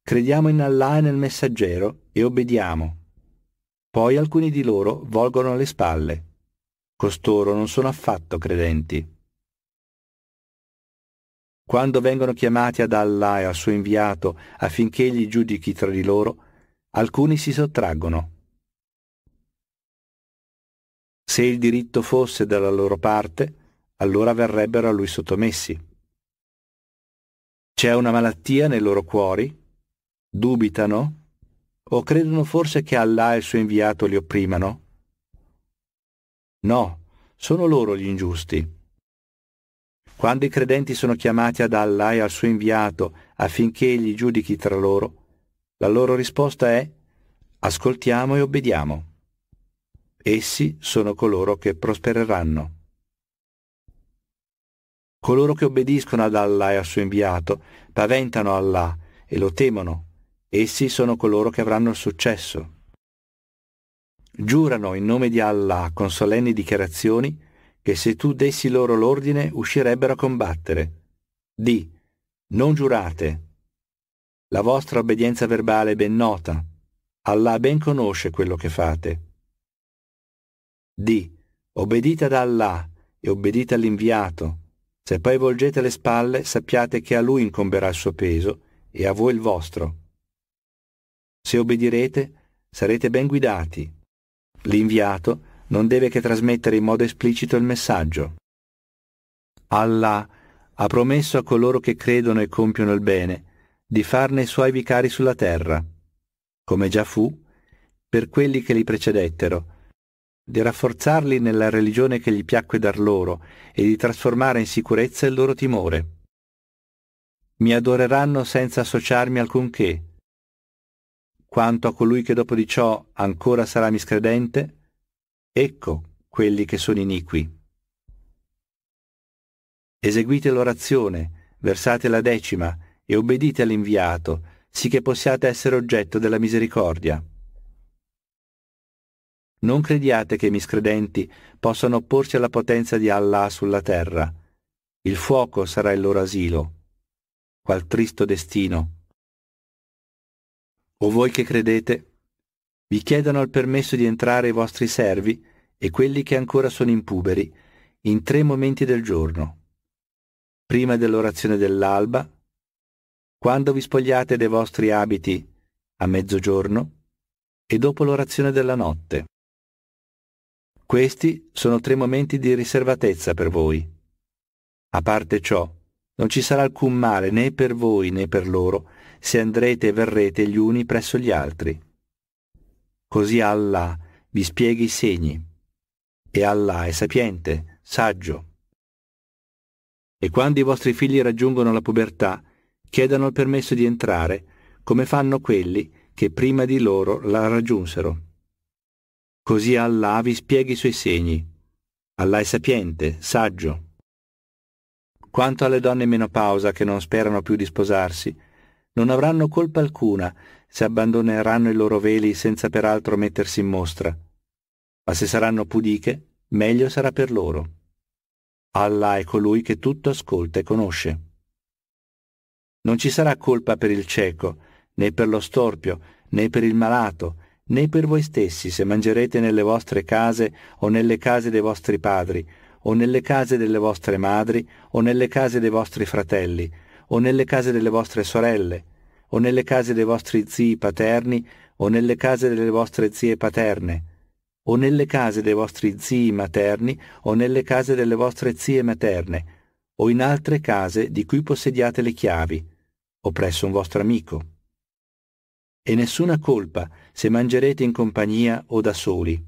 crediamo in Allah e nel messaggero e obbediamo. Poi alcuni di loro volgono le spalle. Costoro non sono affatto credenti. Quando vengono chiamati ad Allah e al suo inviato affinché egli giudichi tra di loro, alcuni si sottraggono. Se il diritto fosse dalla loro parte, allora verrebbero a lui sottomessi. C'è una malattia nei loro cuori? Dubitano? O credono forse che Allah e il suo inviato li opprimano? No, sono loro gli ingiusti. Quando i credenti sono chiamati ad Allah e al suo inviato affinché egli giudichi tra loro, la loro risposta è ascoltiamo e obbediamo. Essi sono coloro che prospereranno. Coloro che obbediscono ad Allah e al suo inviato paventano Allah e lo temono Essi sono coloro che avranno il successo. Giurano in nome di Allah con solenni dichiarazioni che se tu dessi loro l'ordine uscirebbero a combattere. Di, non giurate. La vostra obbedienza verbale è ben nota. Allah ben conosce quello che fate. Di, obbedite ad Allah e obbedite all'inviato. Se poi volgete le spalle, sappiate che a lui incomberà il suo peso e a voi il vostro. Se obbedirete, sarete ben guidati. L'inviato non deve che trasmettere in modo esplicito il messaggio. Allah ha promesso a coloro che credono e compiono il bene di farne i suoi vicari sulla terra, come già fu per quelli che li precedettero, di rafforzarli nella religione che gli piacque dar loro e di trasformare in sicurezza il loro timore. Mi adoreranno senza associarmi alcunché, quanto a colui che dopo di ciò ancora sarà miscredente, ecco quelli che sono iniqui. Eseguite l'orazione, versate la decima e obbedite all'inviato, sì che possiate essere oggetto della misericordia. Non crediate che i miscredenti possano opporsi alla potenza di Allah sulla terra. Il fuoco sarà il loro asilo. Qual tristo destino! o voi che credete, vi chiedono il permesso di entrare i vostri servi e quelli che ancora sono impuberi, in tre momenti del giorno, prima dell'orazione dell'alba, quando vi spogliate dei vostri abiti a mezzogiorno e dopo l'orazione della notte. Questi sono tre momenti di riservatezza per voi. A parte ciò, non ci sarà alcun male né per voi né per loro, se andrete e verrete gli uni presso gli altri. Così Allah vi spieghi i segni. E Allah è sapiente, saggio. E quando i vostri figli raggiungono la pubertà, chiedano il permesso di entrare, come fanno quelli che prima di loro la raggiunsero. Così Allah vi spieghi i suoi segni. Allah è sapiente, saggio. Quanto alle donne in menopausa che non sperano più di sposarsi, non avranno colpa alcuna se abbandoneranno i loro veli senza peraltro mettersi in mostra, ma se saranno pudiche, meglio sarà per loro. Allah è colui che tutto ascolta e conosce. Non ci sarà colpa per il cieco, né per lo storpio, né per il malato, né per voi stessi se mangerete nelle vostre case o nelle case dei vostri padri, o nelle case delle vostre madri, o nelle case dei vostri fratelli, o nelle case delle vostre sorelle, o nelle case dei vostri zii paterni, o nelle case delle vostre zie paterne, o nelle case dei vostri zii materni, o nelle case delle vostre zie materne, o in altre case di cui possediate le chiavi, o presso un vostro amico. E nessuna colpa se mangerete in compagnia o da soli.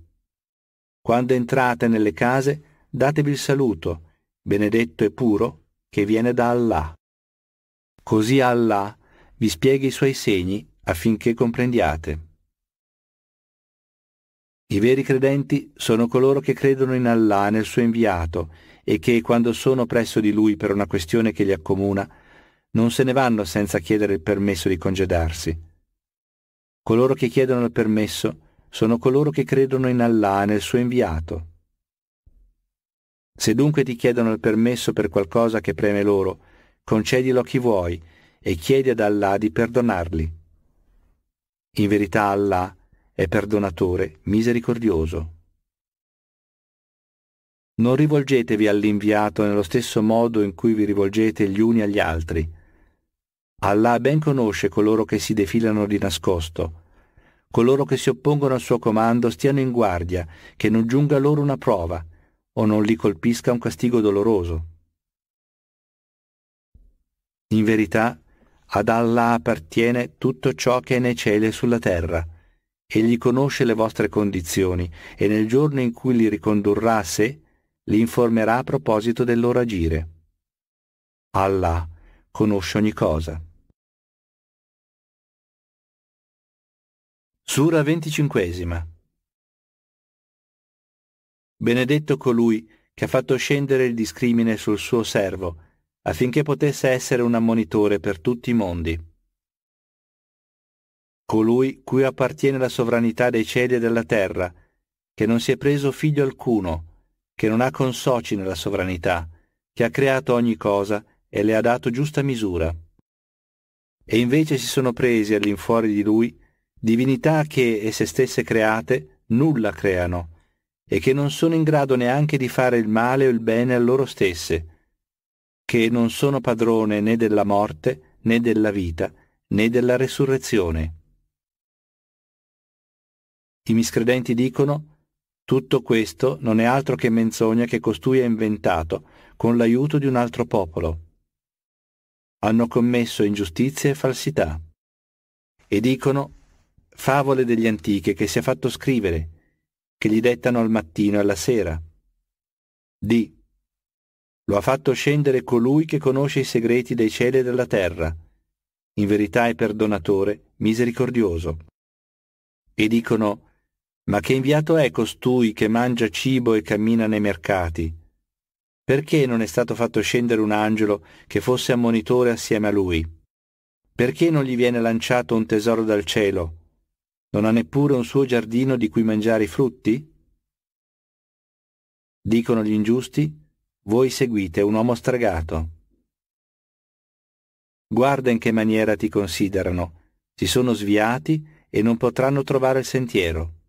Quando entrate nelle case, datevi il saluto, benedetto e puro, che viene da Allah. Così Allah vi spiega i suoi segni affinché comprendiate. I veri credenti sono coloro che credono in Allah nel suo inviato e che, quando sono presso di lui per una questione che li accomuna, non se ne vanno senza chiedere il permesso di congedarsi. Coloro che chiedono il permesso sono coloro che credono in Allah nel suo inviato. Se dunque ti chiedono il permesso per qualcosa che preme loro, concedilo a chi vuoi e chiedi ad Allah di perdonarli. In verità Allah è perdonatore, misericordioso. Non rivolgetevi all'inviato nello stesso modo in cui vi rivolgete gli uni agli altri. Allah ben conosce coloro che si defilano di nascosto. Coloro che si oppongono al suo comando stiano in guardia, che non giunga loro una prova, o non li colpisca un castigo doloroso. In verità, ad Allah appartiene tutto ciò che è nei cieli e sulla terra. Egli conosce le vostre condizioni e nel giorno in cui li ricondurrà a sé, li informerà a proposito del loro agire. Allah conosce ogni cosa. Sura 25 Benedetto colui che ha fatto scendere il discrimine sul suo servo affinché potesse essere un ammonitore per tutti i mondi. Colui cui appartiene la sovranità dei cieli e della terra, che non si è preso figlio alcuno, che non ha consoci nella sovranità, che ha creato ogni cosa e le ha dato giusta misura. E invece si sono presi all'infuori di lui divinità che, esse stesse create, nulla creano, e che non sono in grado neanche di fare il male o il bene a loro stesse, che non sono padrone né della morte, né della vita, né della resurrezione. I miscredenti dicono tutto questo non è altro che menzogna che costui ha inventato con l'aiuto di un altro popolo. Hanno commesso ingiustizie e falsità. E dicono favole degli antichi che si è fatto scrivere, che gli dettano al mattino e alla sera. Di, lo ha fatto scendere colui che conosce i segreti dei cieli e della terra. In verità è perdonatore, misericordioso. E dicono, ma che inviato è costui che mangia cibo e cammina nei mercati? Perché non è stato fatto scendere un angelo che fosse ammonitore assieme a lui? Perché non gli viene lanciato un tesoro dal cielo? Non ha neppure un suo giardino di cui mangiare i frutti? Dicono gli ingiusti, voi seguite un uomo stregato. Guarda in che maniera ti considerano, si sono sviati e non potranno trovare il sentiero.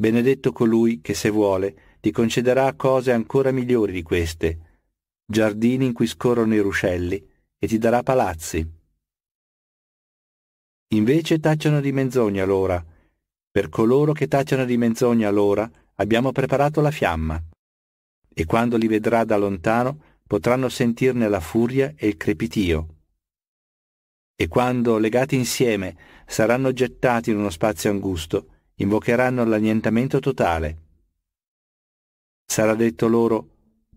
Benedetto colui che se vuole ti concederà cose ancora migliori di queste, giardini in cui scorrono i ruscelli, e ti darà palazzi. Invece tacciano di menzogna l'ora. Per coloro che tacciano di menzogna l'ora abbiamo preparato la fiamma e quando li vedrà da lontano potranno sentirne la furia e il crepitio. E quando, legati insieme, saranno gettati in uno spazio angusto, invocheranno l'annientamento totale. Sarà detto loro,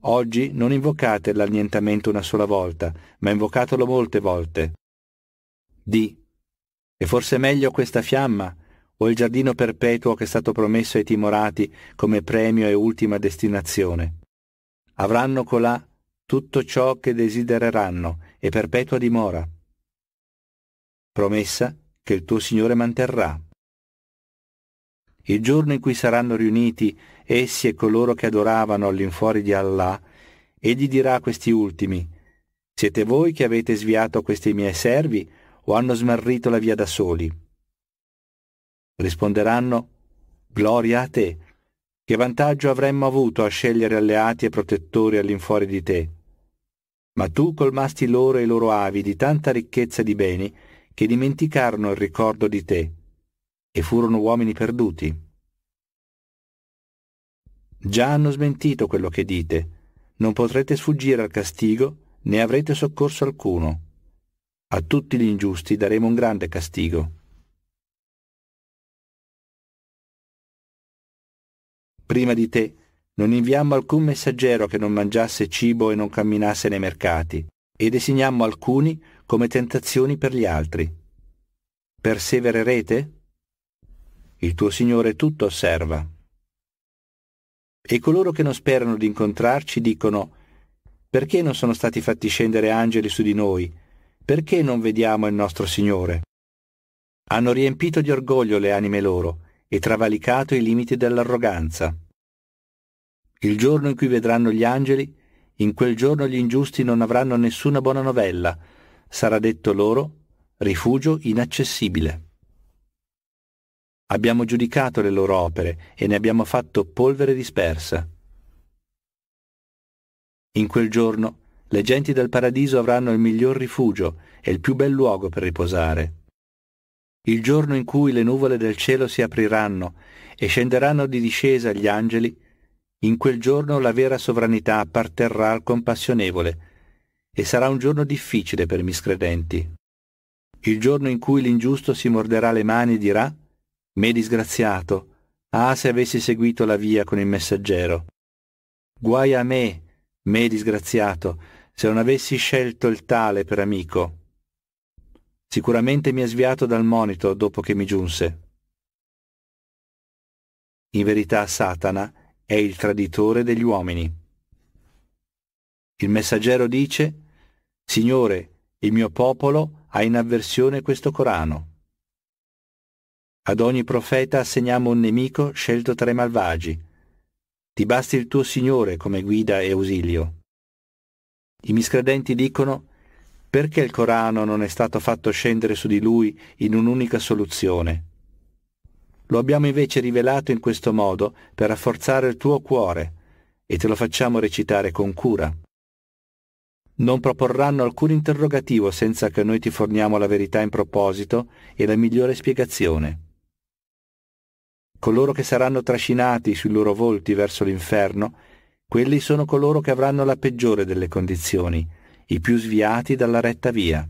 oggi non invocate l'annientamento una sola volta, ma invocatelo molte volte. Di, è forse meglio questa fiamma o il giardino perpetuo che è stato promesso ai timorati come premio e ultima destinazione avranno colà tutto ciò che desidereranno e perpetua dimora. Promessa che il tuo Signore manterrà. Il giorno in cui saranno riuniti essi e coloro che adoravano all'infuori di Allah, egli dirà a questi ultimi, siete voi che avete sviato questi miei servi o hanno smarrito la via da soli? Risponderanno, Gloria a te, che vantaggio avremmo avuto a scegliere alleati e protettori all'infuori di te? Ma tu colmasti loro e i loro avi di tanta ricchezza di beni che dimenticarono il ricordo di te e furono uomini perduti. Già hanno smentito quello che dite, non potrete sfuggire al castigo né avrete soccorso alcuno. A tutti gli ingiusti daremo un grande castigo. prima di te, non inviammo alcun messaggero che non mangiasse cibo e non camminasse nei mercati, e designammo alcuni come tentazioni per gli altri. Persevererete? Il tuo Signore tutto osserva. E coloro che non sperano di incontrarci dicono, perché non sono stati fatti scendere angeli su di noi? Perché non vediamo il nostro Signore? Hanno riempito di orgoglio le anime loro, e travalicato i limiti dell'arroganza. Il giorno in cui vedranno gli angeli, in quel giorno gli ingiusti non avranno nessuna buona novella, sarà detto loro rifugio inaccessibile. Abbiamo giudicato le loro opere e ne abbiamo fatto polvere dispersa. In quel giorno le genti del paradiso avranno il miglior rifugio e il più bel luogo per riposare il giorno in cui le nuvole del cielo si apriranno e scenderanno di discesa gli angeli, in quel giorno la vera sovranità apparterrà al compassionevole, e sarà un giorno difficile per i miscredenti. Il giorno in cui l'ingiusto si morderà le mani e dirà, Me disgraziato, ah se avessi seguito la via con il messaggero. Guai a me, me disgraziato, se non avessi scelto il tale per amico. Sicuramente mi ha sviato dal monito dopo che mi giunse. In verità Satana è il traditore degli uomini. Il messaggero dice, Signore, il mio popolo ha in avversione questo Corano. Ad ogni profeta assegniamo un nemico scelto tra i malvagi. Ti basti il tuo Signore come guida e ausilio. I miscredenti dicono perché il Corano non è stato fatto scendere su di lui in un'unica soluzione? Lo abbiamo invece rivelato in questo modo per rafforzare il tuo cuore e te lo facciamo recitare con cura. Non proporranno alcun interrogativo senza che noi ti forniamo la verità in proposito e la migliore spiegazione. Coloro che saranno trascinati sui loro volti verso l'inferno, quelli sono coloro che avranno la peggiore delle condizioni, i più sviati dalla retta via.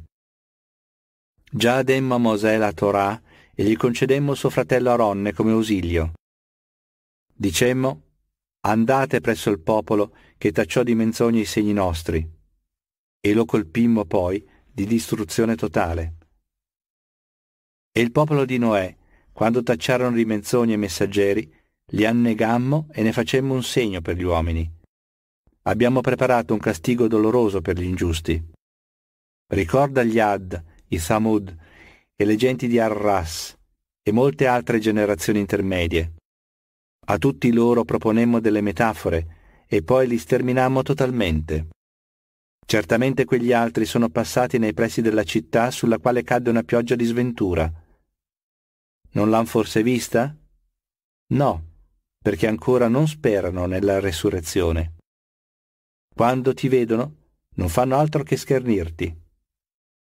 Già demmo a Mosè la Torah e gli concedemmo suo fratello Aronne come ausilio. Dicemmo, andate presso il popolo che tacciò di menzogne i segni nostri, e lo colpimmo poi di distruzione totale. E il popolo di Noè, quando tacciarono di menzogne i messaggeri, li annegammo e ne facemmo un segno per gli uomini, abbiamo preparato un castigo doloroso per gli ingiusti. Ricorda gli Ad, i Samud e le genti di Arras e molte altre generazioni intermedie. A tutti loro proponemmo delle metafore e poi li sterminammo totalmente. Certamente quegli altri sono passati nei pressi della città sulla quale cadde una pioggia di sventura. Non l'han forse vista? No, perché ancora non sperano nella resurrezione. Quando ti vedono, non fanno altro che schernirti.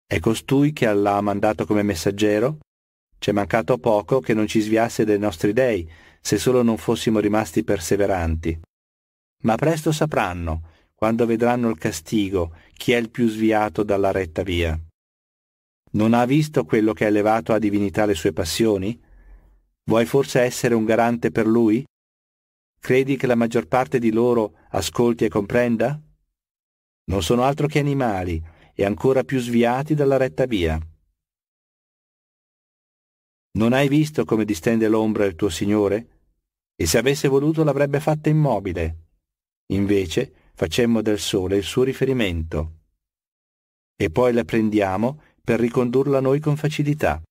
È costui che Allah ha mandato come messaggero? C'è mancato poco che non ci sviasse dai nostri dei, se solo non fossimo rimasti perseveranti. Ma presto sapranno, quando vedranno il castigo, chi è il più sviato dalla retta via. Non ha visto quello che ha elevato a divinità le sue passioni? Vuoi forse essere un garante per lui? Credi che la maggior parte di loro ascolti e comprenda? Non sono altro che animali e ancora più sviati dalla retta via. Non hai visto come distende l'ombra il tuo Signore? E se avesse voluto l'avrebbe fatta immobile. Invece facemmo del sole il suo riferimento. E poi la prendiamo per ricondurla a noi con facilità.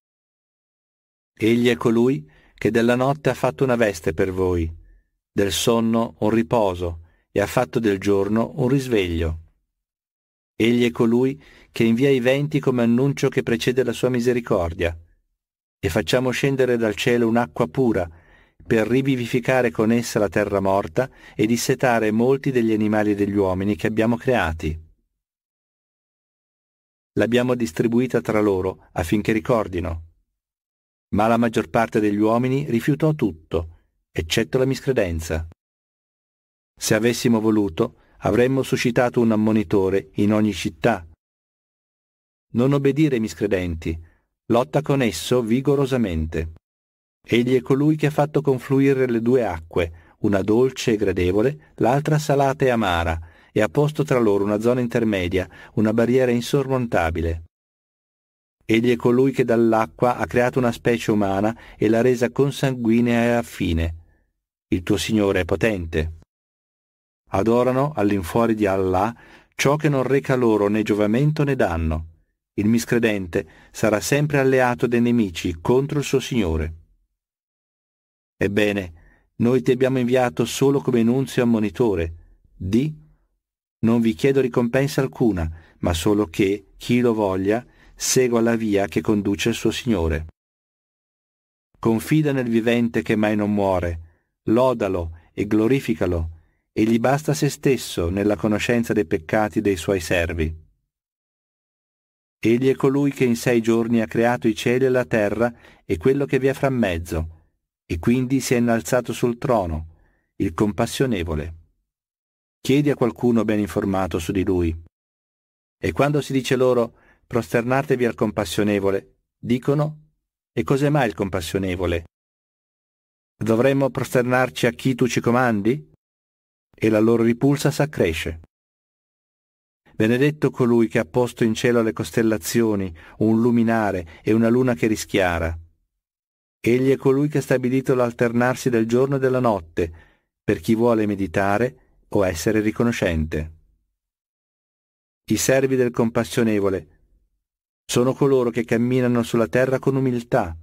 Egli è colui che della notte ha fatto una veste per voi, del sonno un riposo e ha fatto del giorno un risveglio. Egli è colui che invia i venti come annuncio che precede la sua misericordia, e facciamo scendere dal cielo un'acqua pura, per rivivificare con essa la terra morta e dissetare molti degli animali e degli uomini che abbiamo creati. L'abbiamo distribuita tra loro affinché ricordino. Ma la maggior parte degli uomini rifiutò tutto eccetto la miscredenza. Se avessimo voluto, avremmo suscitato un ammonitore in ogni città. Non obbedire ai miscredenti, lotta con esso vigorosamente. Egli è colui che ha fatto confluire le due acque, una dolce e gradevole, l'altra salata e amara, e ha posto tra loro una zona intermedia, una barriera insormontabile. Egli è colui che dall'acqua ha creato una specie umana e l'ha resa consanguinea e affine, il tuo Signore è potente. Adorano all'infuori di Allah ciò che non reca loro né giovamento né danno. Il miscredente sarà sempre alleato dei nemici contro il suo Signore. Ebbene, noi ti abbiamo inviato solo come nunzio ammonitore. Di, non vi chiedo ricompensa alcuna, ma solo che, chi lo voglia, segua la via che conduce il suo Signore. Confida nel vivente che mai non muore, lodalo e glorificalo, e gli basta se stesso nella conoscenza dei peccati dei suoi servi. Egli è colui che in sei giorni ha creato i cieli e la terra e quello che vi è fra mezzo, e quindi si è innalzato sul trono, il compassionevole. Chiedi a qualcuno ben informato su di lui. E quando si dice loro prosternatevi al compassionevole, dicono e cos'è mai il compassionevole? Dovremmo prosternarci a chi tu ci comandi? E la loro ripulsa s'accresce. Benedetto colui che ha posto in cielo le costellazioni, un luminare e una luna che rischiara. Egli è colui che ha stabilito l'alternarsi del giorno e della notte, per chi vuole meditare o essere riconoscente. I servi del compassionevole sono coloro che camminano sulla terra con umiltà,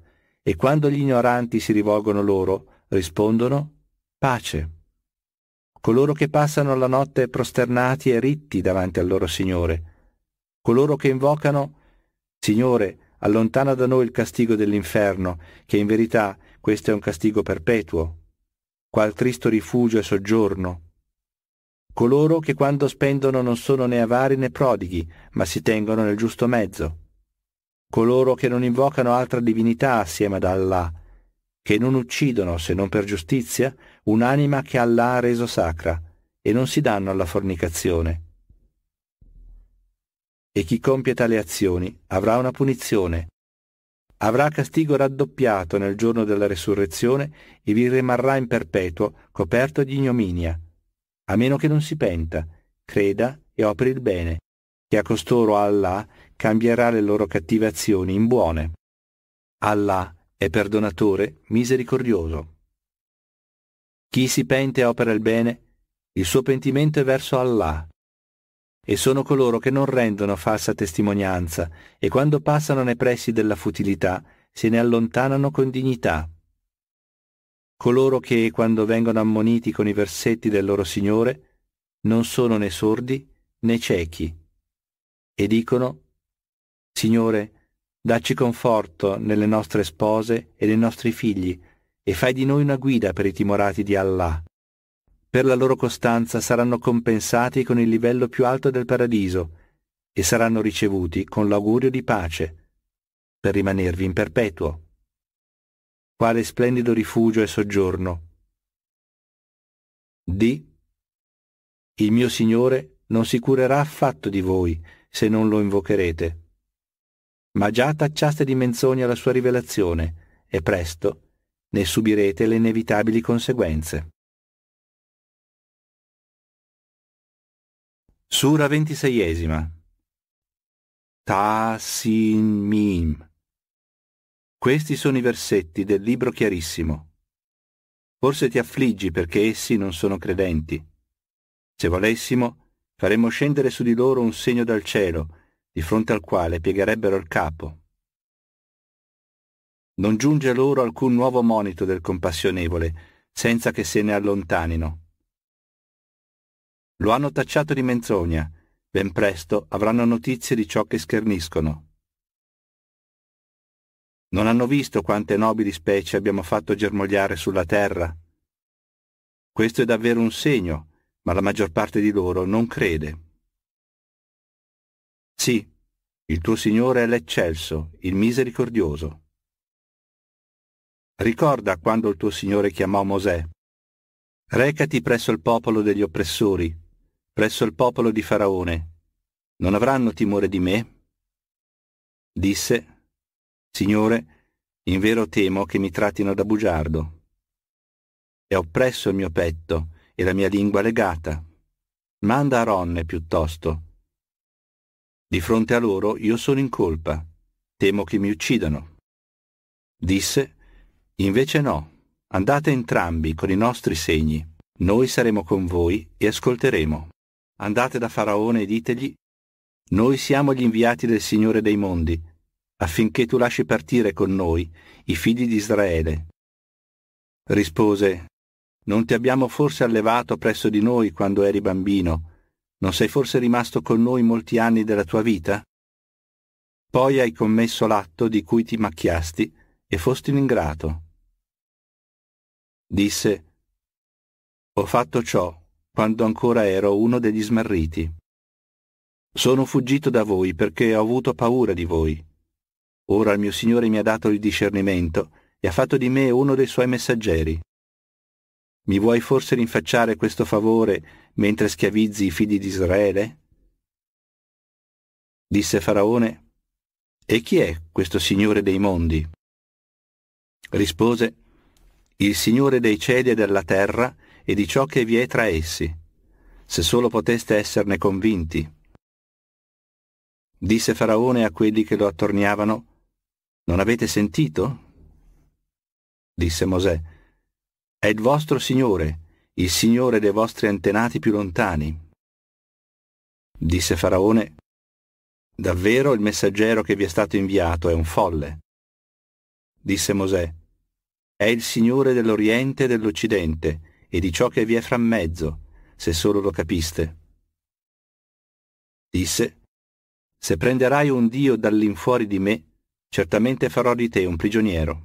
e quando gli ignoranti si rivolgono loro, rispondono pace. Coloro che passano la notte prosternati e ritti davanti al loro Signore, coloro che invocano Signore, allontana da noi il castigo dell'inferno, che in verità questo è un castigo perpetuo, qual tristo rifugio e soggiorno. Coloro che quando spendono non sono né avari né prodighi, ma si tengono nel giusto mezzo coloro che non invocano altra divinità assieme ad Allah, che non uccidono, se non per giustizia, un'anima che Allah ha reso sacra, e non si danno alla fornicazione. E chi compie tale azioni avrà una punizione. Avrà castigo raddoppiato nel giorno della resurrezione e vi rimarrà in perpetuo, coperto di ignominia, a meno che non si penta, creda e operi il bene, che a costoro Allah cambierà le loro cattive azioni in buone. Allah è perdonatore, misericordioso. Chi si pente e opera il bene, il suo pentimento è verso Allah. E sono coloro che non rendono falsa testimonianza e quando passano nei pressi della futilità se ne allontanano con dignità. Coloro che, quando vengono ammoniti con i versetti del loro Signore, non sono né sordi né ciechi, e dicono Signore, dacci conforto nelle nostre spose e nei nostri figli, e fai di noi una guida per i timorati di Allah. Per la loro costanza saranno compensati con il livello più alto del paradiso e saranno ricevuti con l'augurio di pace, per rimanervi in perpetuo. Quale splendido rifugio e soggiorno. Di Il mio Signore non si curerà affatto di voi se non lo invocherete ma già tacciaste di menzogna la sua rivelazione e presto ne subirete le inevitabili conseguenze. Sura ventiseiesima Sin Mim Questi sono i versetti del libro chiarissimo. Forse ti affliggi perché essi non sono credenti. Se volessimo, faremmo scendere su di loro un segno dal cielo, di fronte al quale piegherebbero il capo. Non giunge loro alcun nuovo monito del compassionevole, senza che se ne allontanino. Lo hanno tacciato di menzogna, ben presto avranno notizie di ciò che scherniscono. Non hanno visto quante nobili specie abbiamo fatto germogliare sulla terra? Questo è davvero un segno, ma la maggior parte di loro non crede. Sì, il tuo Signore è l'eccelso, il misericordioso. Ricorda quando il tuo Signore chiamò Mosè. Recati presso il popolo degli oppressori, presso il popolo di Faraone. Non avranno timore di me? Disse, Signore, in vero temo che mi trattino da bugiardo. È oppresso il mio petto e la mia lingua legata. Manda Aronne piuttosto, di fronte a loro io sono in colpa. Temo che mi uccidano. Disse, invece no, andate entrambi con i nostri segni. Noi saremo con voi e ascolteremo. Andate da Faraone e ditegli, noi siamo gli inviati del Signore dei mondi, affinché tu lasci partire con noi i figli di Israele. Rispose, non ti abbiamo forse allevato presso di noi quando eri bambino, non sei forse rimasto con noi molti anni della tua vita? Poi hai commesso l'atto di cui ti macchiasti e fosti un ingrato. Disse, Ho fatto ciò quando ancora ero uno degli smarriti. Sono fuggito da voi perché ho avuto paura di voi. Ora il mio Signore mi ha dato il discernimento e ha fatto di me uno dei suoi messaggeri. Mi vuoi forse rinfacciare questo favore mentre schiavizzi i figli di Israele? Disse Faraone, E chi è questo Signore dei mondi? Rispose, Il Signore dei cieli e della terra e di ciò che vi è tra essi, se solo poteste esserne convinti. Disse Faraone a quelli che lo attorniavano, Non avete sentito? Disse Mosè, È il vostro Signore, il Signore dei vostri antenati più lontani. Disse Faraone, Davvero il messaggero che vi è stato inviato è un folle. Disse Mosè, È il Signore dell'Oriente e dell'Occidente e di ciò che vi è fra mezzo, se solo lo capiste. Disse, Se prenderai un Dio dall'infuori di me, certamente farò di te un prigioniero.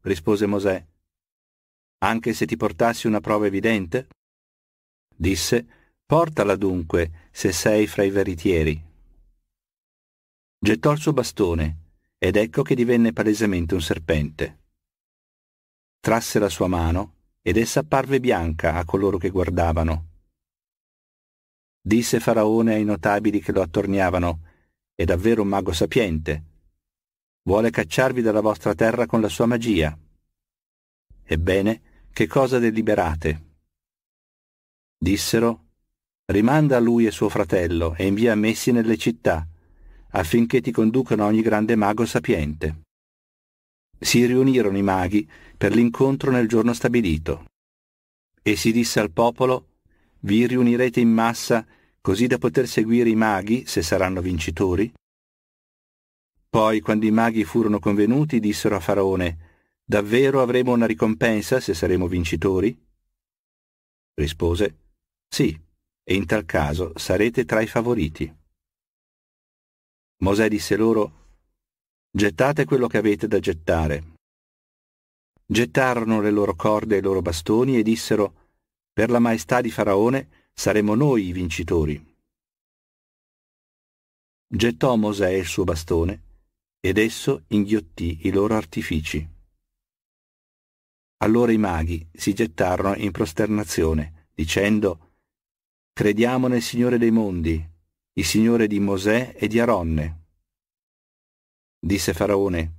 Rispose Mosè, anche se ti portassi una prova evidente? Disse, portala dunque, se sei fra i veritieri. Gettò il suo bastone, ed ecco che divenne palesemente un serpente. Trasse la sua mano, ed essa apparve bianca a coloro che guardavano. Disse Faraone ai notabili che lo attorniavano, è davvero un mago sapiente. Vuole cacciarvi dalla vostra terra con la sua magia. Ebbene, che cosa deliberate? Dissero, rimanda a lui e suo fratello e invia messi nelle città, affinché ti conducano ogni grande mago sapiente. Si riunirono i maghi per l'incontro nel giorno stabilito. E si disse al popolo, vi riunirete in massa così da poter seguire i maghi, se saranno vincitori? Poi, quando i maghi furono convenuti, dissero a Faraone, Davvero avremo una ricompensa se saremo vincitori? Rispose, sì, e in tal caso sarete tra i favoriti. Mosè disse loro, gettate quello che avete da gettare. Gettarono le loro corde e i loro bastoni e dissero, per la maestà di Faraone saremo noi i vincitori. Gettò Mosè il suo bastone ed esso inghiottì i loro artifici. Allora i maghi si gettarono in prosternazione, dicendo Crediamo nel Signore dei mondi, il Signore di Mosè e di Aronne. Disse Faraone,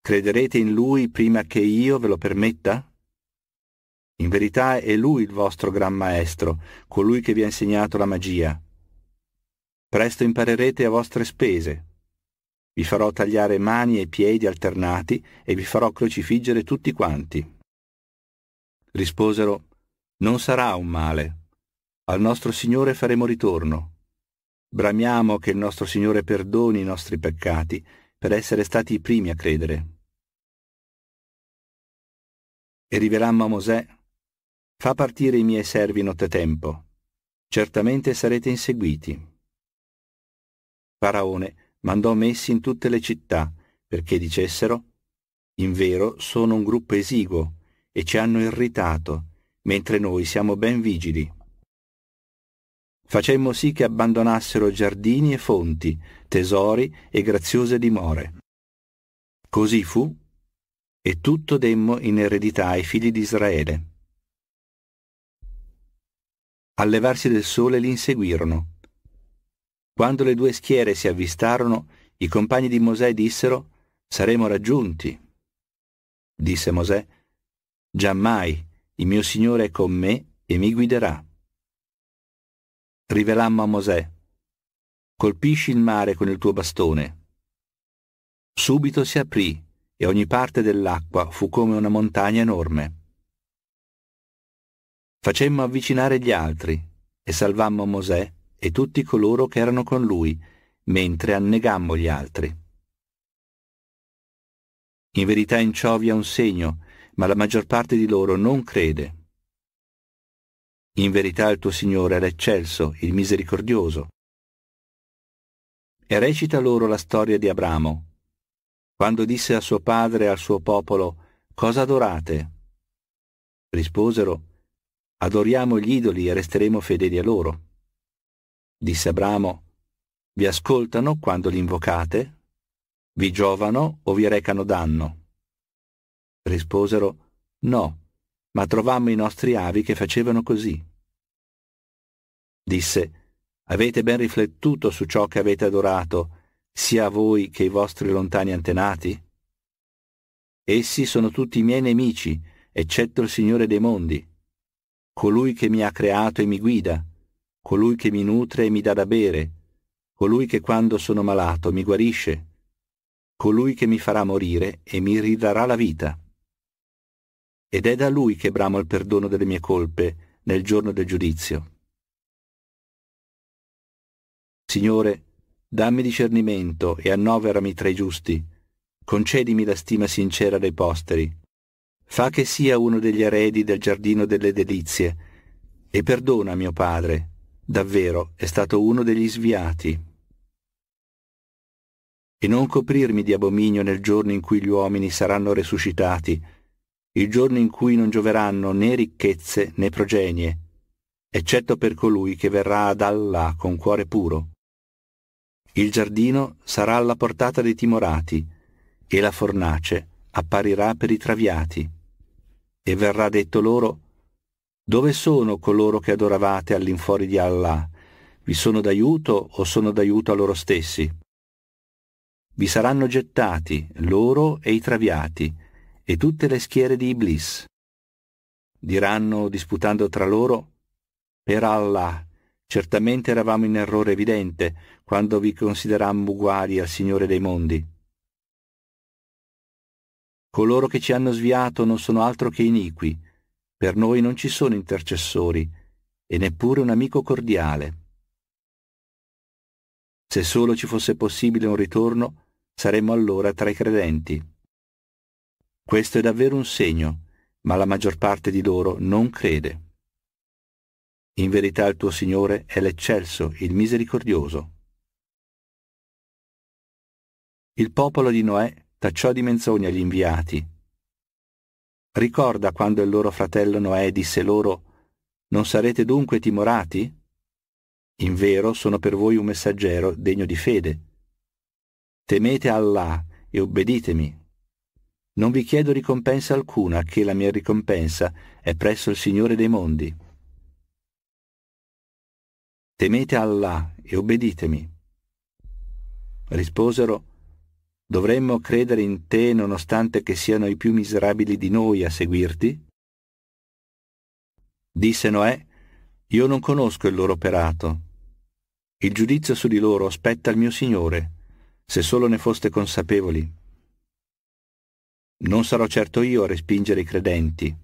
Crederete in Lui prima che io ve lo permetta? In verità è Lui il vostro gran maestro, colui che vi ha insegnato la magia. Presto imparerete a vostre spese. Vi farò tagliare mani e piedi alternati e vi farò crocifiggere tutti quanti. Risposero, Non sarà un male. Al nostro Signore faremo ritorno. Bramiamo che il nostro Signore perdoni i nostri peccati per essere stati i primi a credere. E rivelammo a Mosè, Fa partire i miei servi nottetempo. Certamente sarete inseguiti. Faraone mandò messi in tutte le città perché dicessero in vero sono un gruppo esiguo e ci hanno irritato, mentre noi siamo ben vigili. Facemmo sì che abbandonassero giardini e fonti, tesori e graziose dimore. Così fu, e tutto demmo in eredità ai figli di Israele. Al levarsi del sole li inseguirono, quando le due schiere si avvistarono, i compagni di Mosè dissero, saremo raggiunti. Disse Mosè, giammai il mio Signore è con me e mi guiderà. Rivelammo a Mosè, colpisci il mare con il tuo bastone. Subito si aprì e ogni parte dell'acqua fu come una montagna enorme. Facemmo avvicinare gli altri e salvammo Mosè e tutti coloro che erano con lui, mentre annegammo gli altri. In verità in ciò vi è un segno, ma la maggior parte di loro non crede. In verità il tuo Signore è l'eccelso, il misericordioso. E recita loro la storia di Abramo, quando disse a suo padre e al suo popolo, Cosa adorate? Risposero, Adoriamo gli idoli e resteremo fedeli a loro disse Abramo, vi ascoltano quando li invocate? Vi giovano o vi recano danno? Risposero, no, ma trovammo i nostri avi che facevano così. Disse, avete ben riflettuto su ciò che avete adorato, sia voi che i vostri lontani antenati? Essi sono tutti i miei nemici, eccetto il Signore dei mondi, colui che mi ha creato e mi guida, colui che mi nutre e mi dà da bere, colui che quando sono malato mi guarisce, colui che mi farà morire e mi ridarà la vita. Ed è da lui che bramo il perdono delle mie colpe nel giorno del giudizio. Signore, dammi discernimento e annoverami tra i giusti, concedimi la stima sincera dei posteri. Fa che sia uno degli eredi del giardino delle delizie, e perdona, mio Padre, Davvero, è stato uno degli sviati. E non coprirmi di abominio nel giorno in cui gli uomini saranno resuscitati, il giorno in cui non gioveranno né ricchezze né progenie, eccetto per colui che verrà ad Allah con cuore puro. Il giardino sarà alla portata dei timorati, e la fornace apparirà per i traviati. E verrà detto loro, dove sono coloro che adoravate all'infuori di Allah? Vi sono d'aiuto o sono d'aiuto a loro stessi? Vi saranno gettati loro e i traviati e tutte le schiere di Iblis. Diranno disputando tra loro, per Allah, certamente eravamo in errore evidente quando vi considerammo uguali al Signore dei mondi. Coloro che ci hanno sviato non sono altro che iniqui, per noi non ci sono intercessori e neppure un amico cordiale. Se solo ci fosse possibile un ritorno, saremmo allora tra i credenti. Questo è davvero un segno, ma la maggior parte di loro non crede. In verità il tuo Signore è l'eccelso, il misericordioso. Il popolo di Noè tacciò di menzogna gli inviati Ricorda quando il loro fratello Noè disse loro, Non sarete dunque timorati? In vero sono per voi un messaggero degno di fede. Temete Allah e obbeditemi. Non vi chiedo ricompensa alcuna, che la mia ricompensa è presso il Signore dei mondi. Temete Allah e obbeditemi. Risposero, dovremmo credere in te nonostante che siano i più miserabili di noi a seguirti? Disse Noè, io non conosco il loro operato. Il giudizio su di loro spetta al mio Signore, se solo ne foste consapevoli. Non sarò certo io a respingere i credenti.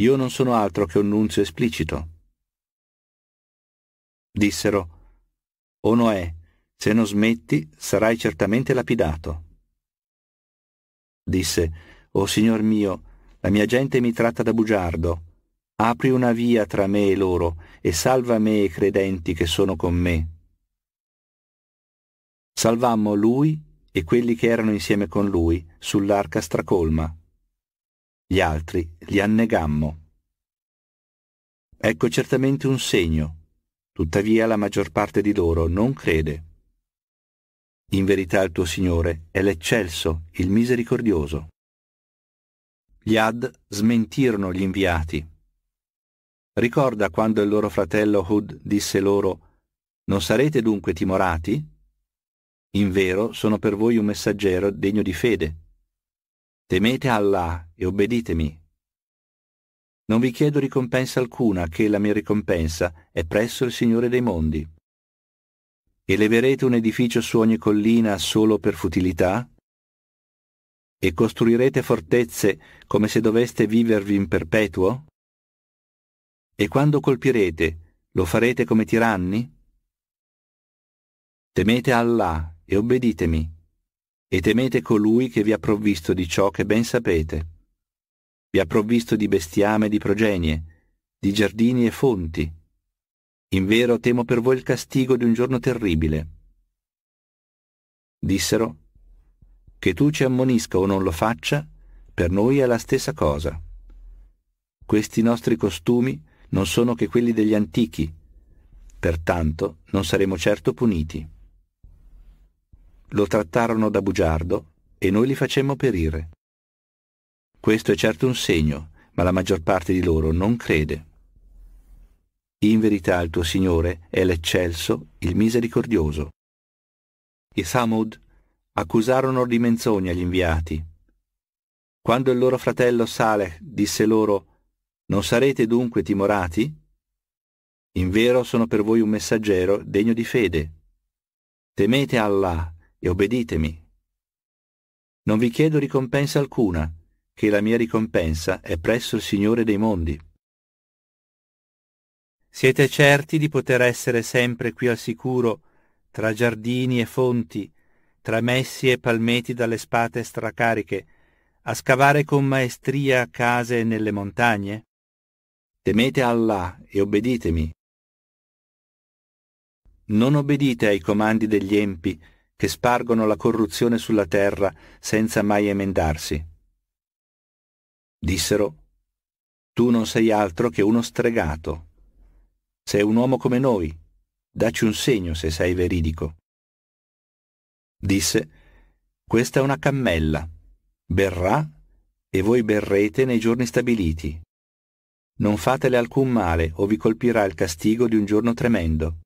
Io non sono altro che un nunzio esplicito. Dissero, O Noè, se non smetti, sarai certamente lapidato. Disse, O oh Signor mio, la mia gente mi tratta da bugiardo. Apri una via tra me e loro, e salva me e i credenti che sono con me. Salvammo lui e quelli che erano insieme con lui sull'arca stracolma. Gli altri li annegammo. Ecco certamente un segno. Tuttavia la maggior parte di loro non crede. In verità il tuo Signore è l'eccelso, il misericordioso. Gli Ad smentirono gli inviati. Ricorda quando il loro fratello Hud disse loro, Non sarete dunque timorati? In vero sono per voi un messaggero degno di fede. Temete Allah e obbeditemi. Non vi chiedo ricompensa alcuna, che la mia ricompensa è presso il Signore dei mondi. Eleverete un edificio su ogni collina solo per futilità? E costruirete fortezze come se doveste vivervi in perpetuo? E quando colpirete, lo farete come tiranni? Temete Allah e obbeditemi, e temete colui che vi ha provvisto di ciò che ben sapete. Vi ha provvisto di bestiame e di progenie, di giardini e fonti, in vero temo per voi il castigo di un giorno terribile. Dissero, che tu ci ammonisca o non lo faccia, per noi è la stessa cosa. Questi nostri costumi non sono che quelli degli antichi, pertanto non saremo certo puniti. Lo trattarono da bugiardo e noi li facemmo perire. Questo è certo un segno, ma la maggior parte di loro non crede. In verità il tuo Signore è l'eccelso, il misericordioso. I Samud accusarono di menzogna gli inviati. Quando il loro fratello Saleh disse loro, Non sarete dunque timorati? In vero sono per voi un messaggero degno di fede. Temete Allah e obbeditemi. Non vi chiedo ricompensa alcuna, che la mia ricompensa è presso il Signore dei mondi. Siete certi di poter essere sempre qui al sicuro, tra giardini e fonti, tra messi e palmeti dalle spate stracariche, a scavare con maestria case nelle montagne? Temete Allah e obbeditemi. Non obbedite ai comandi degli empi che spargono la corruzione sulla terra senza mai emendarsi. Dissero, tu non sei altro che uno stregato. Sei un uomo come noi. Dacci un segno se sei veridico. Disse, questa è una cammella. Berrà e voi berrete nei giorni stabiliti. Non fatele alcun male o vi colpirà il castigo di un giorno tremendo.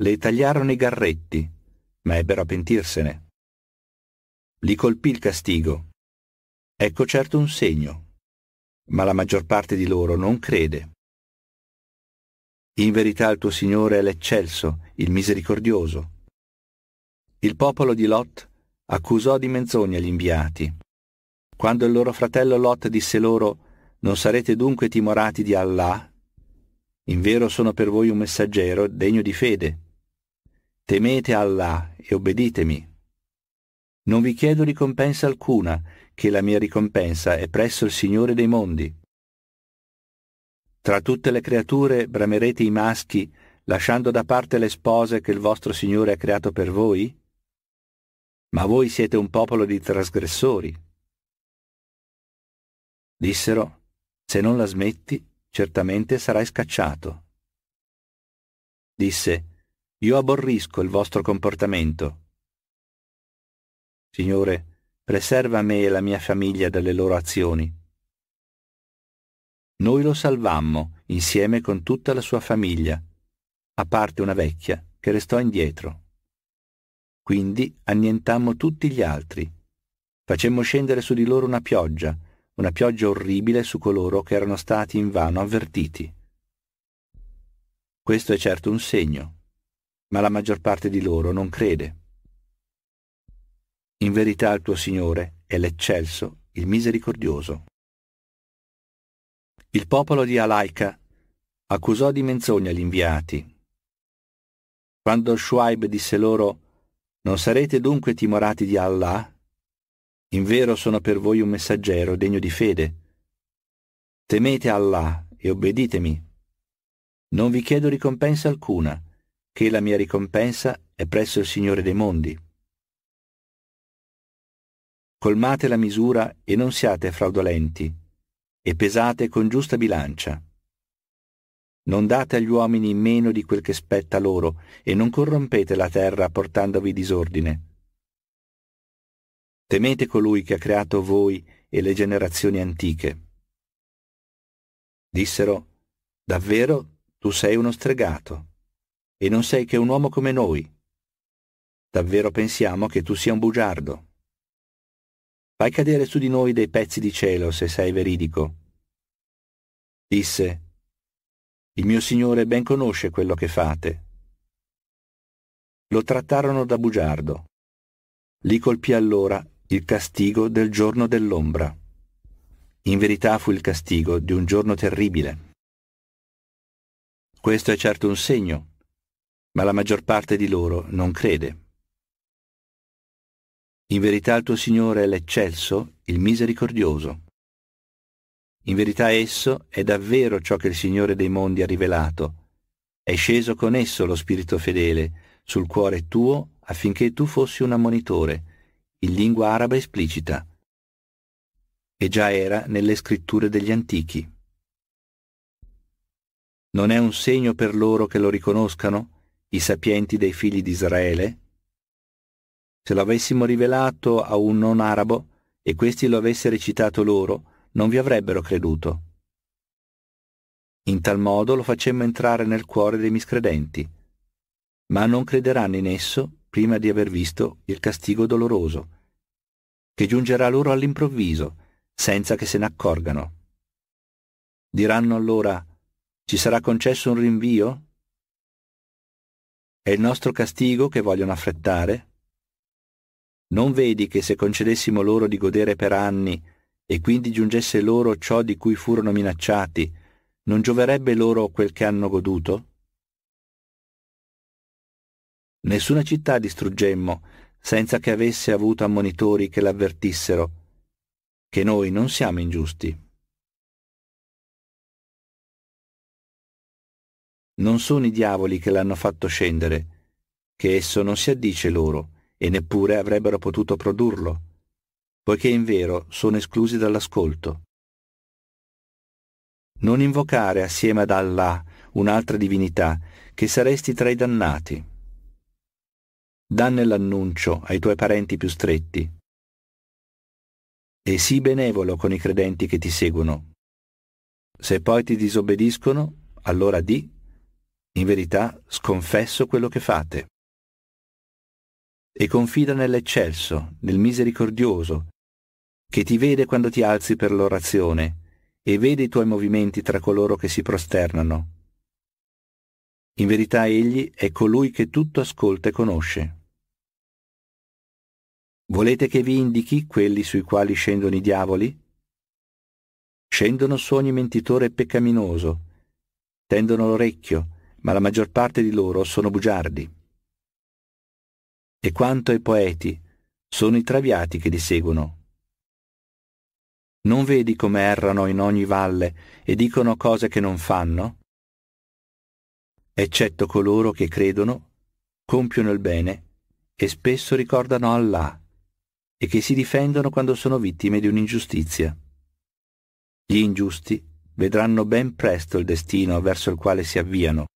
Le tagliarono i garretti, ma ebbero a pentirsene. Li colpì il castigo. Ecco certo un segno. Ma la maggior parte di loro non crede. In verità il tuo Signore è l'eccelso, il misericordioso. Il popolo di Lot accusò di menzogna gli inviati. Quando il loro fratello Lot disse loro, Non sarete dunque timorati di Allah? In vero sono per voi un messaggero degno di fede. Temete Allah e obbeditemi. Non vi chiedo ricompensa alcuna, che la mia ricompensa è presso il Signore dei mondi. Tra tutte le creature bramerete i maschi, lasciando da parte le spose che il vostro Signore ha creato per voi? Ma voi siete un popolo di trasgressori. Dissero, se non la smetti, certamente sarai scacciato. Disse, io aborrisco il vostro comportamento. Signore, preserva me e la mia famiglia dalle loro azioni. Noi lo salvammo, insieme con tutta la sua famiglia, a parte una vecchia che restò indietro. Quindi annientammo tutti gli altri. Facemmo scendere su di loro una pioggia, una pioggia orribile su coloro che erano stati invano avvertiti. Questo è certo un segno, ma la maggior parte di loro non crede. In verità il tuo Signore è l'eccelso, il misericordioso. Il popolo di Alaika accusò di menzogna gli inviati. Quando Shuaib disse loro Non sarete dunque timorati di Allah? In vero sono per voi un messaggero degno di fede. Temete Allah e obbeditemi. Non vi chiedo ricompensa alcuna, che la mia ricompensa è presso il Signore dei mondi. Colmate la misura e non siate fraudolenti e pesate con giusta bilancia. Non date agli uomini meno di quel che spetta loro e non corrompete la terra portandovi disordine. Temete colui che ha creato voi e le generazioni antiche. Dissero, davvero tu sei uno stregato e non sei che un uomo come noi. Davvero pensiamo che tu sia un bugiardo. Fai cadere su di noi dei pezzi di cielo se sei veridico. Disse, Il mio Signore ben conosce quello che fate. Lo trattarono da bugiardo. Li colpì allora il castigo del giorno dell'ombra. In verità fu il castigo di un giorno terribile. Questo è certo un segno, ma la maggior parte di loro non crede. In verità il tuo Signore è l'eccelso, il misericordioso. In verità esso è davvero ciò che il Signore dei mondi ha rivelato. È sceso con esso lo Spirito fedele sul cuore tuo affinché tu fossi un ammonitore, in lingua araba esplicita. E già era nelle scritture degli antichi. Non è un segno per loro che lo riconoscano, i sapienti dei figli di Israele? Se lo avessimo rivelato a un non arabo e questi lo avesse recitato loro, non vi avrebbero creduto. In tal modo lo facemmo entrare nel cuore dei miscredenti, ma non crederanno in esso prima di aver visto il castigo doloroso, che giungerà loro all'improvviso, senza che se ne accorgano. Diranno allora, ci sarà concesso un rinvio? È il nostro castigo che vogliono affrettare, non vedi che se concedessimo loro di godere per anni, e quindi giungesse loro ciò di cui furono minacciati, non gioverebbe loro quel che hanno goduto? Nessuna città distruggemmo senza che avesse avuto ammonitori che l'avvertissero, che noi non siamo ingiusti. Non sono i diavoli che l'hanno fatto scendere, che esso non si addice loro e neppure avrebbero potuto produrlo, poiché in vero sono esclusi dall'ascolto. Non invocare assieme ad Allah un'altra divinità, che saresti tra i dannati. Danne l'annuncio ai tuoi parenti più stretti e sii benevolo con i credenti che ti seguono. Se poi ti disobbediscono, allora di, in verità sconfesso quello che fate e confida nell'eccelso, nel misericordioso, che ti vede quando ti alzi per l'orazione e vede i tuoi movimenti tra coloro che si prosternano. In verità egli è colui che tutto ascolta e conosce. Volete che vi indichi quelli sui quali scendono i diavoli? Scendono su ogni mentitore peccaminoso, tendono l'orecchio, ma la maggior parte di loro sono bugiardi e quanto ai poeti, sono i traviati che li seguono. Non vedi come errano in ogni valle e dicono cose che non fanno? Eccetto coloro che credono, compiono il bene e spesso ricordano Allah e che si difendono quando sono vittime di un'ingiustizia. Gli ingiusti vedranno ben presto il destino verso il quale si avviano